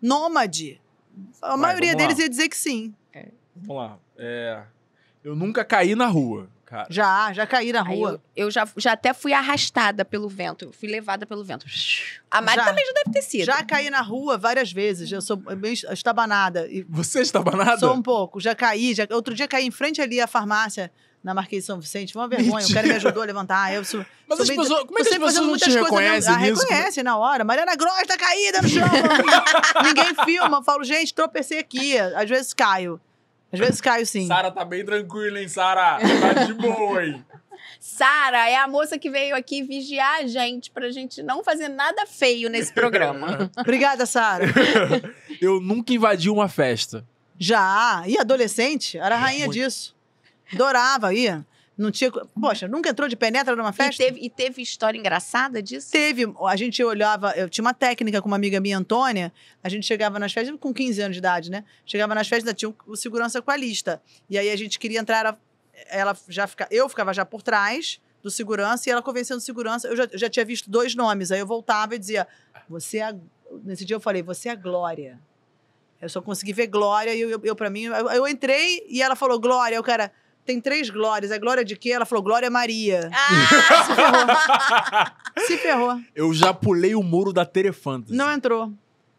nômade. A Vai, maioria deles lá. ia dizer que sim. É. Vamos lá. É... Eu nunca caí na rua. Cara. Já, já caí na rua. Eu, eu, já, já até fui arrastada pelo vento. fui levada pelo vento. A Mari já, também já deve ter sido. Já caí na rua várias vezes. Eu sou bem estabanada. Você é estabanada? Sou um pouco. Já caí. Já, outro dia caí em frente ali à farmácia na Marquês de São Vicente. Foi uma vergonha. Mentira. O cara me ajudou a levantar. Eu sou, Mas sou as pessoas, como é que as pessoas não te reconhecem ah, mesmo. Ah, reconhece na hora. Mariana Gross tá caída no chão. Ninguém filma. Eu falo, gente, tropecei aqui. Às vezes caio. Às vezes caio sim. Sara tá bem tranquila, hein, Sara? Tá de boa, hein? Sara é a moça que veio aqui vigiar a gente pra gente não fazer nada feio nesse programa. Obrigada, Sara. Eu nunca invadi uma festa. Já. E adolescente? Era a rainha Muito. disso. Adorava, aí, Não tinha. Poxa, nunca entrou de penetra numa festa? E teve, e teve história engraçada disso? Teve. A gente olhava. Eu tinha uma técnica com uma amiga minha, Antônia. A gente chegava nas festas, com 15 anos de idade, né? Chegava nas festas, tinha o segurança com a lista. E aí a gente queria entrar, ela, ela já fica, eu ficava já por trás do segurança e ela convencendo o segurança. Eu já, já tinha visto dois nomes. Aí eu voltava e dizia: Você é. Nesse dia eu falei: Você é a Glória. Eu só consegui ver Glória e eu, eu, eu para mim. Eu, eu entrei e ela falou: Glória. o cara tem três glórias. A glória de quê? Ela falou, Glória Maria. Ah! Se ferrou. Se ferrou. Eu já pulei o muro da Terefanta. Não entrou.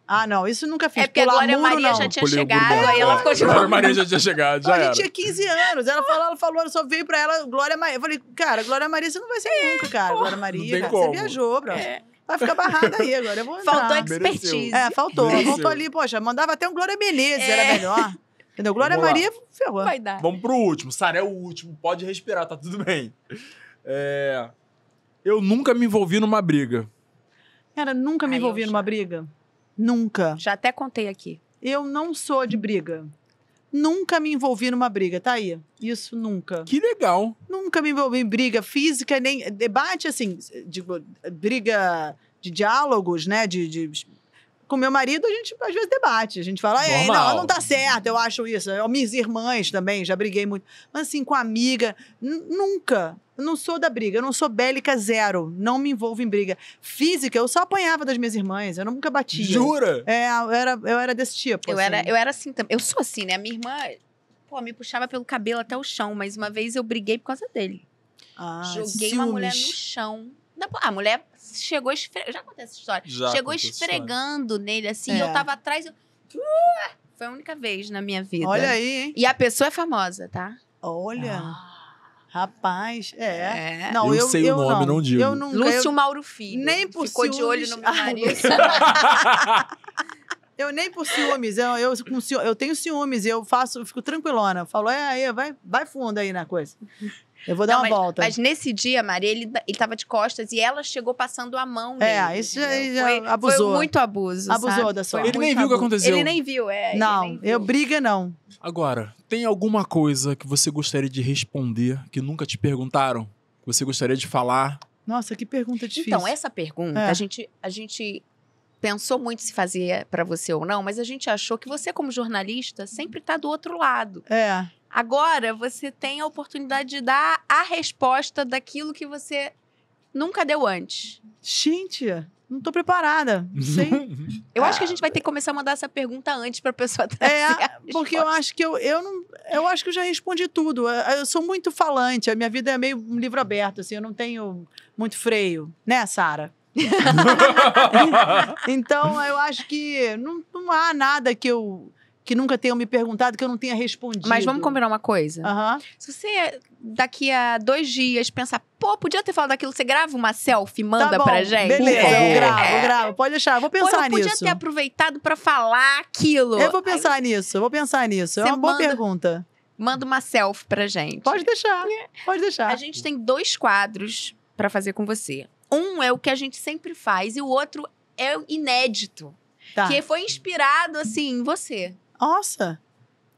Ah, não, isso nunca fiz. É porque Pular a Glória muro, Maria não. já tinha Pulei chegado, aí ela ficou de Glória Maria já tinha chegado, já gente tinha 15 anos, ela falou, ela falou, só veio pra ela Glória Maria. Eu falei, cara, Glória Maria você não vai ser é, nunca, cara. Glória Maria, cara, você viajou, bro. É. Vai ficar barrada aí agora, eu vou Faltou expertise. É, faltou. Mereceu. Voltou ali, poxa, mandava até um Glória Menezes, é. era melhor. Entendeu? Glória Vamos Maria, ferrou. Vai dar. Vamos pro último. Sara é o último. Pode respirar, tá tudo bem. É... Eu nunca me envolvi numa briga. Cara, nunca me Ai, envolvi numa já. briga. Nunca. Já até contei aqui. Eu não sou de briga. Nunca me envolvi numa briga, tá aí. Isso nunca. Que legal. Nunca me envolvi em briga física, nem debate assim, de, briga de diálogos, né? de, de com meu marido, a gente às vezes debate. A gente fala, Ei, não, não tá certo, eu acho isso. Eu, minhas irmãs também, já briguei muito. Mas assim, com amiga, nunca. Eu não sou da briga, eu não sou bélica zero. Não me envolvo em briga. Física, eu só apanhava das minhas irmãs, eu nunca batia. Jura? É, eu era, eu era desse tipo. Eu, assim. era, eu era assim também. Eu sou assim, né? A minha irmã, pô, me puxava pelo cabelo até o chão, mas uma vez eu briguei por causa dele. Ah, Joguei ciúmes. É uma mulher no chão. A mulher chegou esfregando. Já acontece essa história. Já chegou esfregando nele, assim. É. Eu tava atrás. Eu... Uh, foi a única vez na minha vida. Olha aí, hein? E a pessoa é famosa, tá? Olha. Ah. Rapaz, é. é. Não, eu, eu sei eu o nome, não, não digo. Eu nunca, Lúcio eu... Mauro Filho. Nem por Ficou ciúmes. de olho no meu ah, nariz. eu nem por ciúmes. Eu, eu, com ciúmes, eu tenho ciúmes. Eu faço, eu fico tranquilona. Eu falo, é, aí, vai, vai fundo aí na coisa. Eu vou dar não, uma mas, volta. Mas nesse dia, Maria, ele, ele tava de costas e ela chegou passando a mão é, nele. É, isso aí já foi, abusou. Foi muito abuso. Abusou sabe? da sua Ele nem viu o que aconteceu. Ele nem viu, é. Não, viu. eu briga não. Agora, tem alguma coisa que você gostaria de responder que nunca te perguntaram? Que você gostaria de falar? Nossa, que pergunta então, difícil. Então, essa pergunta, é. a, gente, a gente pensou muito se fazia para você ou não, mas a gente achou que você, como jornalista, sempre está do outro lado. É. Agora você tem a oportunidade de dar a resposta daquilo que você nunca deu antes. Gente, não tô preparada. Sim. eu acho que a gente vai ter que começar a mandar essa pergunta antes para a pessoa trazer. É, porque eu acho que eu, eu não, eu acho que eu já respondi tudo. Eu, eu, sou muito falante, a minha vida é meio um livro aberto assim, eu não tenho muito freio, né, Sara? então, eu acho que não, não há nada que eu que nunca tenham me perguntado, que eu não tenha respondido. Mas vamos combinar uma coisa. Uhum. Se você, daqui a dois dias, pensar, pô, podia ter falado aquilo. você grava uma selfie, manda tá bom, pra gente. Beleza, é. eu gravo, eu gravo. Pode deixar, vou pensar pô, eu nisso. Eu podia ter aproveitado para falar aquilo. Eu vou pensar Aí, nisso, eu vou pensar nisso. É uma boa pergunta manda uma selfie pra gente. Pode deixar. É. Pode deixar. A gente tem dois quadros para fazer com você. Um é o que a gente sempre faz e o outro é inédito. Tá. Que foi inspirado, assim, em você. Nossa!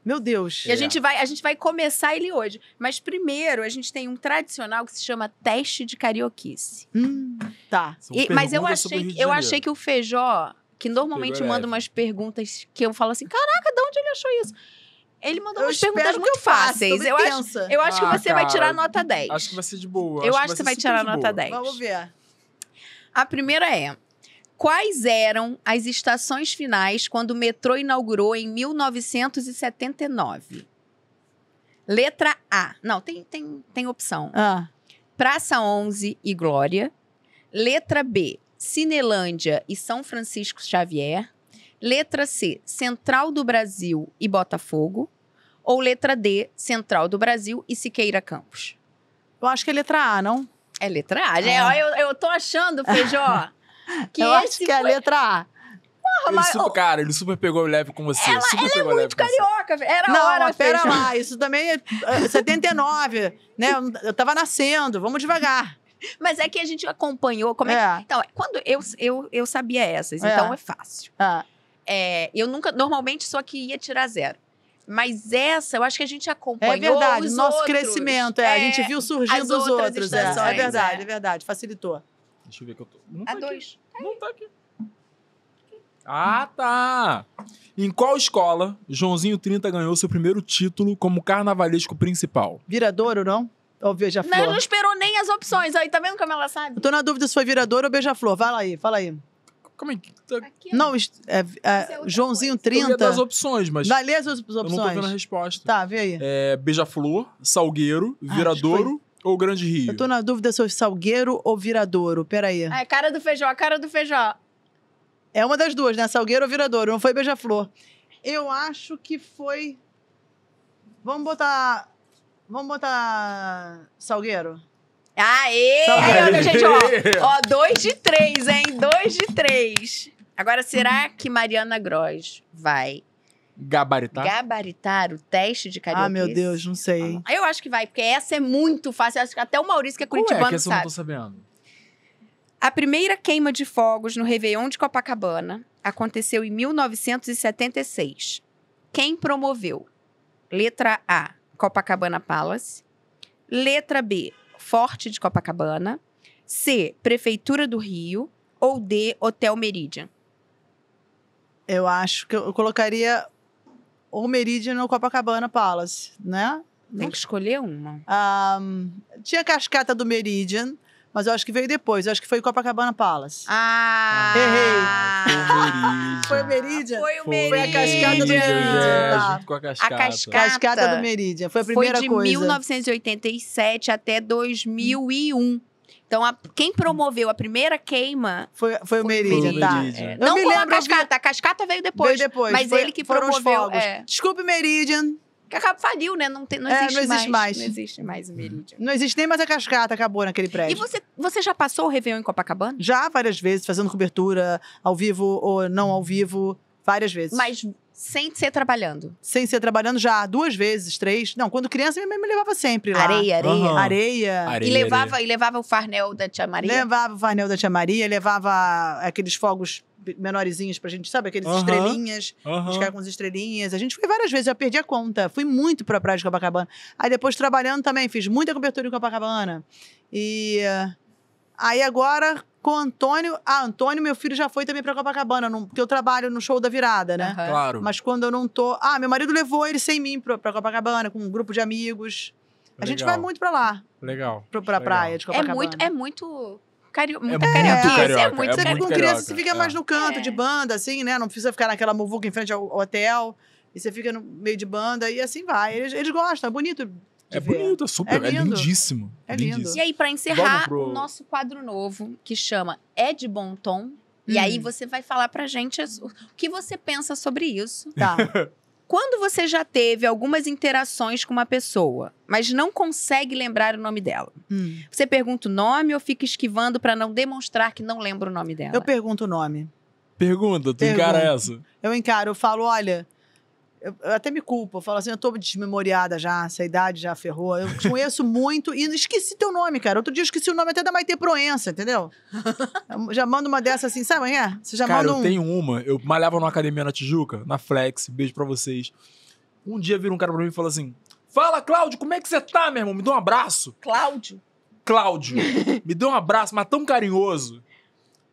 Meu Deus. E a gente vai, a gente vai começar ele hoje. Mas primeiro, a gente tem um tradicional que se chama teste de carioquice. Hum, tá. E, mas eu achei, eu achei que o Feijó, que normalmente manda umas perguntas que eu falo assim: caraca, de onde ele achou isso? Ele mandou eu umas perguntas muito é fáceis. Eu acho, eu acho ah, que você cara, vai tirar nota 10. Acho que vai ser de boa. Eu acho, que, que você vai tirar nota 10. Vamos ver. A primeira é: quais eram as estações finais quando o metrô inaugurou em 1979? Letra A. Não, tem, tem, tem opção. Ah. Praça 11 e Glória. Letra B. Cinelândia e São Francisco Xavier. Letra C. Central do Brasil e Botafogo. Ou letra D. Central do Brasil e Siqueira Campos. Eu acho que é letra A, não? É letra A. Ah. Eu, eu tô achando, Feijó. Que eu acho que é a letra A. Porra, ele mas, cara, ele super pegou leve com você. Ela, super ela é pegou é muito carioca, era Não, hora, mas pera lá, isso também é 79, é, né? Eu tava nascendo, vamos devagar. Mas é que a gente acompanhou como é, é que... Então, é, quando eu, eu, eu sabia essas, é. então é fácil. É. eu nunca, normalmente, só que ia tirar zero. Mas essa, eu acho que a gente acompanhou. É verdade, nosso outros. crescimento, é, A gente viu surgindo os outros. É, é verdade, é verdade, facilitou. Deixa eu ver que eu tô. Não tá a aqui. dois. Tá não tá aqui. Ah, tá! Em qual escola Joãozinho 30 ganhou seu primeiro título como carnavalesco principal? Viradouro, não? Ou Beija-Flor? Não, não esperou nem as opções. Aí, tá vendo como ela sabe? Eu tô na dúvida se foi Viradouro ou Beija-Flor. Vai lá aí, fala aí. Como é que... Tá... Aqui, não, é, é, é Joãozinho coisa. 30... Eu das opções, mas... Vai ler as opções. Eu não tô vendo a resposta. Tá, vê aí. É, Beija-Flor, Salgueiro, ah, Viradouro ou Grande Rio? Eu tô na dúvida se foi Salgueiro ou Viradouro. Peraí. É, cara do feijó, cara do feijó. É uma das duas, né? Salgueiro ou Viradouro. Não foi Beija-Flor. Eu acho que foi. Vamos botar. Vamos botar. Salgueiro? Aê! Olha, gente, ó, ó, dois de três, hein? Dois de três. Agora, será que Mariana Gross vai Gabaritar? Gabaritar o teste de carioquice. Ah, meu Deus, não sei. Ah, eu acho que vai, porque essa é muito fácil. Acho que até o Maurício, que é curitibano, é que sabe. eu não tô sabendo? A primeira queima de fogos no Réveillon de Copacabana aconteceu em 1976. Quem promoveu? Letra A, Copacabana Palace. Letra B, Forte de Copacabana. C, Prefeitura do Rio. Ou D, Hotel Meridian. Eu acho que eu colocaria ou Meridian ou Copacabana Palace, né? Tem que escolher uma. Um, tinha a cascata do Meridian, mas eu acho que veio depois. Eu acho que foi Copacabana Palace. Ah! ah Errei. Foi o Meridian. Foi o Meridian. Foi a cascata do Meridian. É, a cascata. cascata. do Meridian. Foi a primeira coisa. Foi de coisa. 1987 até 2001. Então, a, quem promoveu a primeira queima foi, foi o Meridian. Tá. É. Não lembro a Cascata. A Cascata veio depois. Veio depois. Mas foi, ele que promoveu. É. Desculpe, Meridian. Que acabou, faliu, né? Não, tem, não, é, existe, não existe mais, mais, Não existe mais o uhum. Meridian. Não existe nem mais a Cascata, acabou naquele prédio. E você, você já passou o Réveillon em Copacabana? Já, várias vezes, fazendo cobertura, ao vivo ou não ao vivo, várias vezes. Mas sem ser trabalhando. Sem ser trabalhando já duas vezes, três. Não, quando criança, minha mãe me levava sempre lá. Areia, areia. Uhum. Areia. areia. E levava, areia. e levava o farnel da tia Maria? Levava o farnel da tia Maria, levava aqueles fogos menorzinhos pra gente, sabe? Aqueles uhum. estrelinhas. Uhum. Ficar com as estrelinhas. A gente foi várias vezes, eu perdi a conta. Fui muito pra praia de Copacabana. Aí depois trabalhando também, fiz muita cobertura em Copacabana. E... Eh, aí agora, com o Antônio, ah, Antônio, meu filho já foi também para Copacabana, no, porque eu trabalho no show da virada, né? Uhum. Claro. Mas quando eu não tô. Ah, meu marido levou ele sem mim para Copacabana, com um grupo de amigos. Legal. A gente vai muito para lá. Legal. Pra, pra Legal. praia de é Copacabana. É muito. É muito... Cario... Muita é, carioca, é muito. É, é muito com criança, você fica é. mais no é. canto, de é. banda, assim, né? Não precisa ficar naquela muvuca em frente ao hotel. E você fica no meio de banda, e assim vai. Eles, eles gostam, é bonito é Bonito, é super, é, é lindíssimo. É lindo. Lindíssimo. E aí, para encerrar, pro... o nosso quadro novo, que chama É de Bom Tom. Hum. E aí hum. você vai falar pra gente o que você pensa sobre isso. Tá. Quando você já teve algumas interações com uma pessoa, mas não consegue lembrar o nome dela, hum. você pergunta o nome ou fica esquivando para não demonstrar que não lembra o nome dela? Eu pergunto o nome. Pergunta, tu Pergunta. encara essa? Eu encaro, eu falo, olha, eu, até me culpo, eu falo assim, eu tô desmemoriada já, essa idade já ferrou. Eu conheço muito e esqueci teu nome, cara. Outro dia eu esqueci o nome até da Maite Proença, entendeu? já manda uma dessa assim, sabe quem é? Você já manda um... eu tenho uma. Eu malhava numa academia na Tijuca, na Flex, beijo pra vocês. Um dia vira um cara pra mim e falou assim, fala, Cláudio, como é que você tá, meu irmão? Me dá um abraço. Cláudio? Cláudio. me deu um abraço, mas tão carinhoso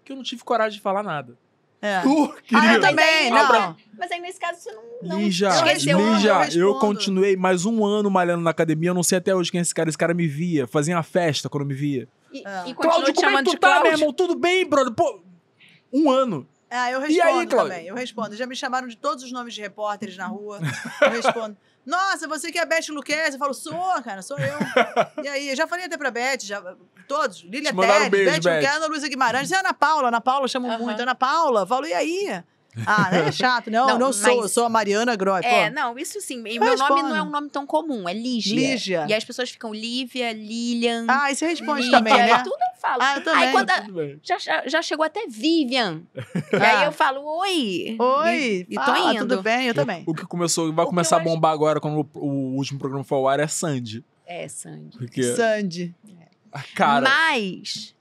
que eu não tive coragem de falar nada. É. ah, eu também, não. Abra... Mas aí, nesse caso, você não, não Lígia, esqueceu eu, eu continuei mais um ano malhando na academia. Eu não sei até hoje quem é esse cara. Esse cara me via, fazia uma festa quando me via. E, é. e Cláudio, como é que tu tá, meu irmão? Tudo bem, brother? Pô, um ano. Ah, eu respondo aí, também. Eu respondo. Já me chamaram de todos os nomes de repórteres na rua. Eu respondo. Nossa, você que é a Beth Luquez? Eu falo, sou, cara, sou eu. e aí, eu já falei até pra Beth, já, todos, Lilia Te um Beth, Beth. Luquezzi, Ana Luísa Guimarães, e é Ana Paula, Ana Paula chamou uh -huh. muito, Ana Paula, falo, e aí? Ah, é né? é chato, não. Não, não sou, eu sou a Mariana Groy. É, não, isso sim. E meu nome não é um nome tão comum, é Lígia. Lígia. E as pessoas ficam Lívia, Lilian. Ah, e você responde Lídia, também, né? Tudo eu falo. Ah, eu também. Aí quando a... já, já chegou até Vivian. Ah. E aí ah. eu falo, oi. Oi. E, e tô indo. Tudo bem, eu também. O, o que começou, vai o começar a bombar acho... agora quando o, o, último programa for ao ar é Sandy. É, Sandy. Porque... Sandy. É. Cara. Mas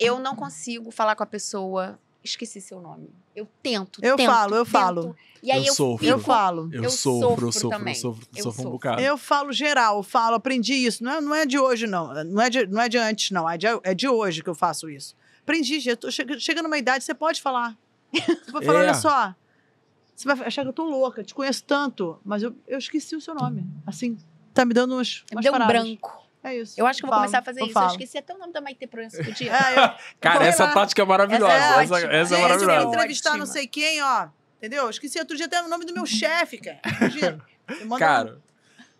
eu não consigo falar com a pessoa esqueci seu nome. Eu tento, eu tento, falo, eu tento. falo. E aí eu, eu sofro, fico, eu falo. Eu, eu sofro, sofro, eu sofro, também. eu sofro, eu sofro um bocado. Eu falo geral, falo, aprendi isso. Não é, não é de hoje, não. Não é de, não é de antes, não. É de, é de hoje que eu faço isso. Aprendi, já tô chegando, numa idade, você pode falar. Você pode falar, é. olha só. Você vai achar que eu tô louca, te conheço tanto, mas eu, eu esqueci o seu nome. Assim, tá me dando umas. umas Deu um branco. É isso. Eu acho que eu vou falo, começar a fazer isso. Falo. É é, eu esqueci até o nome da Maite Proença que eu tinha. é, Cara, essa tática é maravilhosa. Essa é, essa, ótima. essa é maravilhosa. Eu entrevistar ótima. não sei quem, ó. Entendeu? Eu esqueci outro dia até o nome do meu chefe, cara. Cara,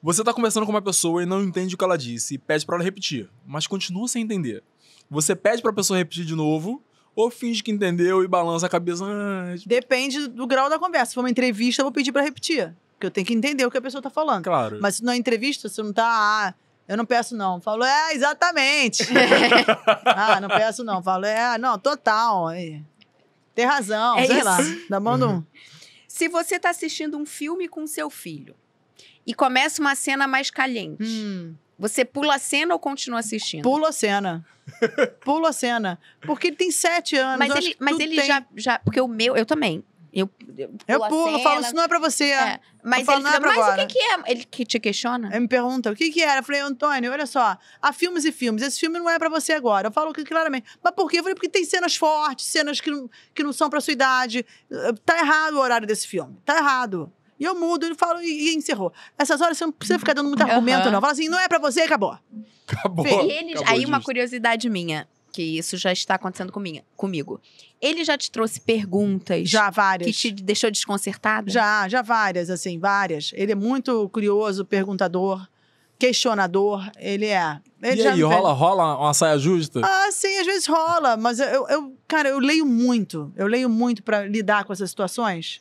você tá conversando com uma pessoa e não entende o que ela disse e pede pra ela repetir, mas continua sem entender. Você pede pra pessoa repetir de novo ou finge que entendeu e balança a cabeça. Ah, tipo Depende do grau da conversa. Se for uma entrevista, eu vou pedir pra repetir, porque eu tenho que entender o que a pessoa tá falando. Claro. Mas se não é entrevista, você não tá ah, eu não peço não. Falo, é, exatamente. É. ah, não peço não. Falo, é, não, total. Tem razão, é sei isso. lá. mão uhum. Se você está assistindo um filme com seu filho e começa uma cena mais caliente, hum. você pula a cena ou continua assistindo? Pula a cena. Pula a cena. Porque ele tem sete anos. Mas ele, mas ele tem... já, já. Porque o meu, eu também. Eu, eu pulo, eu, pulo, falo, isso não é pra você. É. é mas falo, ele não é pra mas agora. o que, que é? Ele que te questiona? Ele me pergunta, o que que era? Eu falei, Antônio, olha só, há filmes e filmes. Esse filme não é pra você agora. Eu falo que claramente. Mas por quê? Eu falei, porque tem cenas fortes, cenas que não, que não são pra sua idade. Tá errado o horário desse filme. Tá errado. E eu mudo, ele fala e, e, encerrou. Essas horas você não precisa ficar dando muito argumento, uhum. não. Fala assim, não é pra você, acabou. Acabou. E eles, acabou aí disso. uma curiosidade minha que isso já está acontecendo cominha, comigo. Ele já te trouxe perguntas? Já, várias. Que te deixou desconcertado Já, já várias, assim, várias. Ele é muito curioso, perguntador, questionador, ele é. Ele e aí, rola, rola uma saia justa? Ah, sim, às vezes rola, mas eu, eu cara, eu leio muito. Eu leio muito para lidar com essas situações.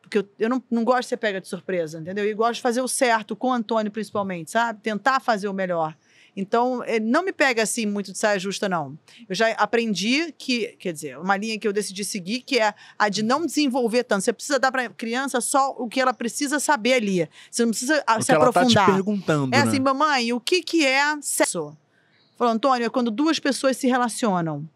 Porque eu, eu não, não gosto de ser pega de surpresa, entendeu? E gosto de fazer o certo, com o Antônio principalmente, sabe? Tentar fazer o melhor. Então, eh, não me pega assim muito de saia justa, não. Eu já aprendi que, quer dizer, uma linha que eu decidi seguir, que é a de não desenvolver tanto. Você precisa dar para a criança só o que ela precisa saber ali. Você não precisa ah, o se aprofundar. Ela tá te perguntando. É assim, né? assim, mamãe, o que, que é sexo? Falou, Antônio, é quando duas pessoas se relacionam.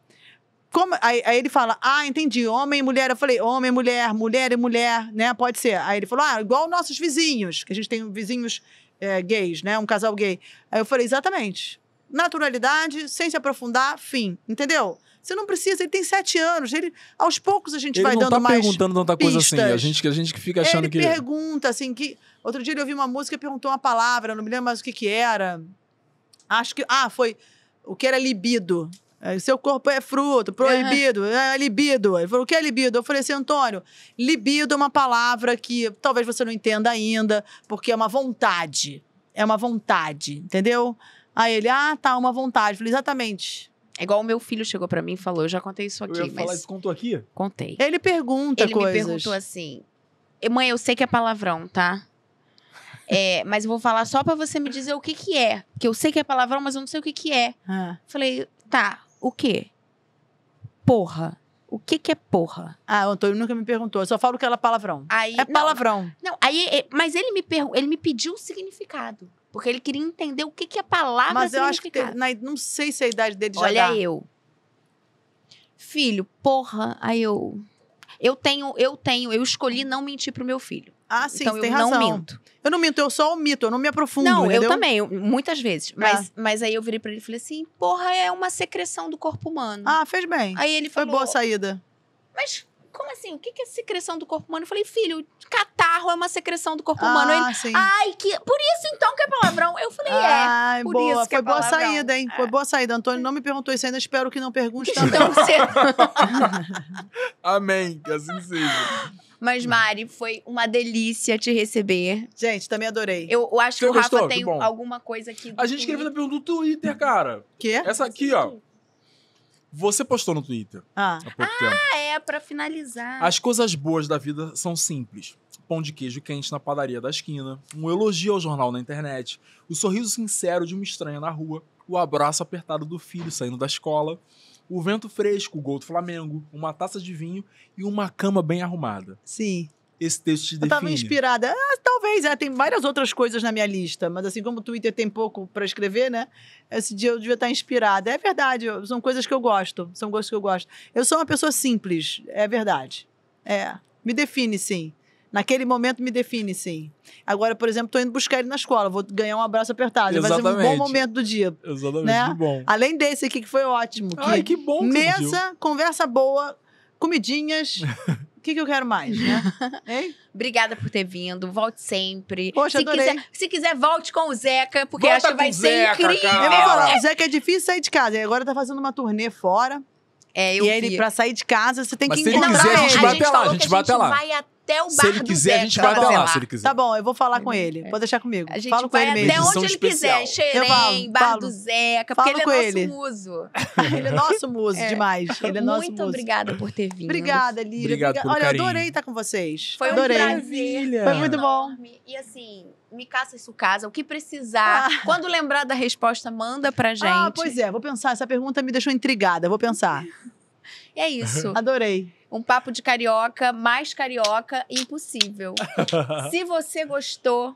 Como, aí, aí, ele fala, ah, entendi, homem e mulher. Eu falei, homem e mulher, mulher e mulher, né? Pode ser. Aí ele falou, ah, igual nossos vizinhos, que a gente tem vizinhos é, gays, né? Um casal gay. Aí eu falei, exatamente. Naturalidade, sem se aprofundar, fim. Entendeu? Você não precisa, ele tem sete anos. Ele, aos poucos a gente ele vai dando tá mais. Ele não tá perguntando tanta coisa pistas. assim. A gente, a gente que fica achando ele que. Ele pergunta, assim, que. Outro dia ele ouviu uma música e perguntou uma palavra, não me lembro mais o que que era. Acho que. Ah, foi. O que era libido. É, seu corpo é fruto, proibido, é, é libido. Ele falou, o que é libido? Eu falei assim, Antônio, libido é uma palavra que talvez você não entenda ainda, porque é uma vontade. É uma vontade, entendeu? Aí ele, ah, tá, uma vontade. Eu falei, exatamente. É igual o meu filho chegou para mim e falou, eu já contei isso aqui. Eu ia falar, mas... isso contou aqui? Contei. Ele pergunta ele coisas. Ele me perguntou assim, mãe, eu sei que é palavrão, tá? É, mas eu vou falar só para você me dizer o que que é. Que eu sei que é palavrão, mas eu não sei o que que é. Ah. Falei, tá, o quê? Porra. O que que é porra? Ah, o Antônio nunca me perguntou. Eu só falo que ela é palavrão. Aí, é palavrão. Não, não aí, eh, mas ele me, per, ele me pediu o significado. Porque ele queria entender o que que a palavra Mas eu acho que na, não sei se é a idade dele já Olha eu. Filho, porra. Aí eu... Eu tenho, eu tenho, eu escolhi não mentir pro meu filho. Ah, sim, então, eu tem não minto. Eu não minto, eu só omito, eu não me aprofundo. Não, entendeu? eu também, eu, muitas vezes. É. Mas, ah. mas aí eu virei pra ele e falei assim: porra, é uma secreção do corpo humano. Ah, fez bem. Aí ele falou. Foi boa a saída. Mas como assim? O que é secreção do corpo humano? Eu falei, filho, catarro é uma secreção do corpo ah, humano. Ele, ah, sim. Ai, que. Por isso então que é palavrão. Eu falei, Ah, é. Por boa. isso que Foi é boa saída, hein? É. Foi boa saída. Antônio não me perguntou isso ainda, espero que não pergunte então também. Então, você... Amém, que assim é seja. Mas, hum. Mari, foi uma delícia te receber. Gente, também adorei. Eu, eu acho que o Rafa tem alguma coisa aqui. A gente escreveu na pergunta do Twitter, cara. Quê? Essa aqui, ó. Você postou no Twitter Ah. há pouco ah, tempo. Ah, é, pra finalizar. As coisas boas da vida são simples. Pão de queijo quente na padaria da esquina, um elogio ao jornal na internet, o sorriso sincero de uma estranha na rua, o abraço apertado do filho saindo da escola, o vento fresco, o gol do Flamengo, uma taça de vinho e uma cama bem arrumada. Sim. Esse texto te define. Eu tava inspirada. Ah, talvez, é, tem várias outras coisas na minha lista, mas assim como o Twitter tem pouco para escrever, né? Esse dia eu devia estar tá inspirada. É verdade, são coisas que eu gosto, são gostos que eu gosto. Eu sou uma pessoa simples, é verdade. É, me define sim. Naquele momento me define, sim. Agora, por exemplo, estou indo buscar ele na escola, vou ganhar um abraço apertado. Exatamente. Vai ser um bom momento do dia. Exatamente, né? bom. Além desse aqui, que foi ótimo. Que Ai, que bom. Que mesa, conversa boa, comidinhas. O que, que eu quero mais, né? Hein? Obrigada por ter vindo. Volte sempre. Poxa, se quiser, se quiser, volte com o Zeca, porque Volta acho que vai Zeca, ser incrível. Eu vou falar, o Zeca é difícil sair de casa. agora tá fazendo uma turnê fora. É, eu e ele, para pra sair de casa, você tem Mas que encontrar ele. Se quiser, a gente vai até lá. A gente vai até lá até o bar Se ele quiser, Zeca. a gente vai até tá lá, se ele quiser. Tá bom, eu vou falar com uhum. ele. Vou deixar comigo. A gente Falo vai com ele até onde ele especial. quiser. Xerém, falo, Bar do Zeca, porque ele é nosso muso. ele é nosso muso, é. demais. Ele é nosso Muito muso. obrigada por ter vindo. Obrigada, Lívia. Obrigado Olha, carinho. adorei estar com vocês. Foi adorei. um prazer. Foi muito bom. E assim me caça isso casa, o que precisar. Ah. Quando lembrar da resposta, manda pra ah, gente. Ah, pois é, vou pensar. Essa pergunta me deixou intrigada, vou pensar. E é isso. Adorei um papo de carioca mais carioca impossível. Se você gostou,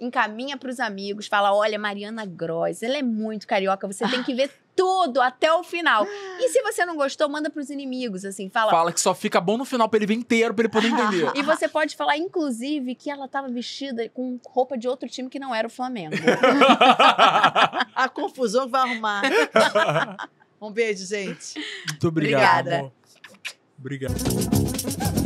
encaminha para os amigos, fala: olha, Mariana Gross, ela é muito carioca, você tem que ver tudo até o final. E se você não gostou, manda pros inimigos, assim, fala. Fala que só fica bom no final pra ele ver inteiro, pra ele poder entender. e você pode falar, inclusive, que ela tava vestida com roupa de outro time que não era o Flamengo. A confusão vai arrumar. um beijo, gente. Muito obrigado. Obrigada. Amor. Obrigado.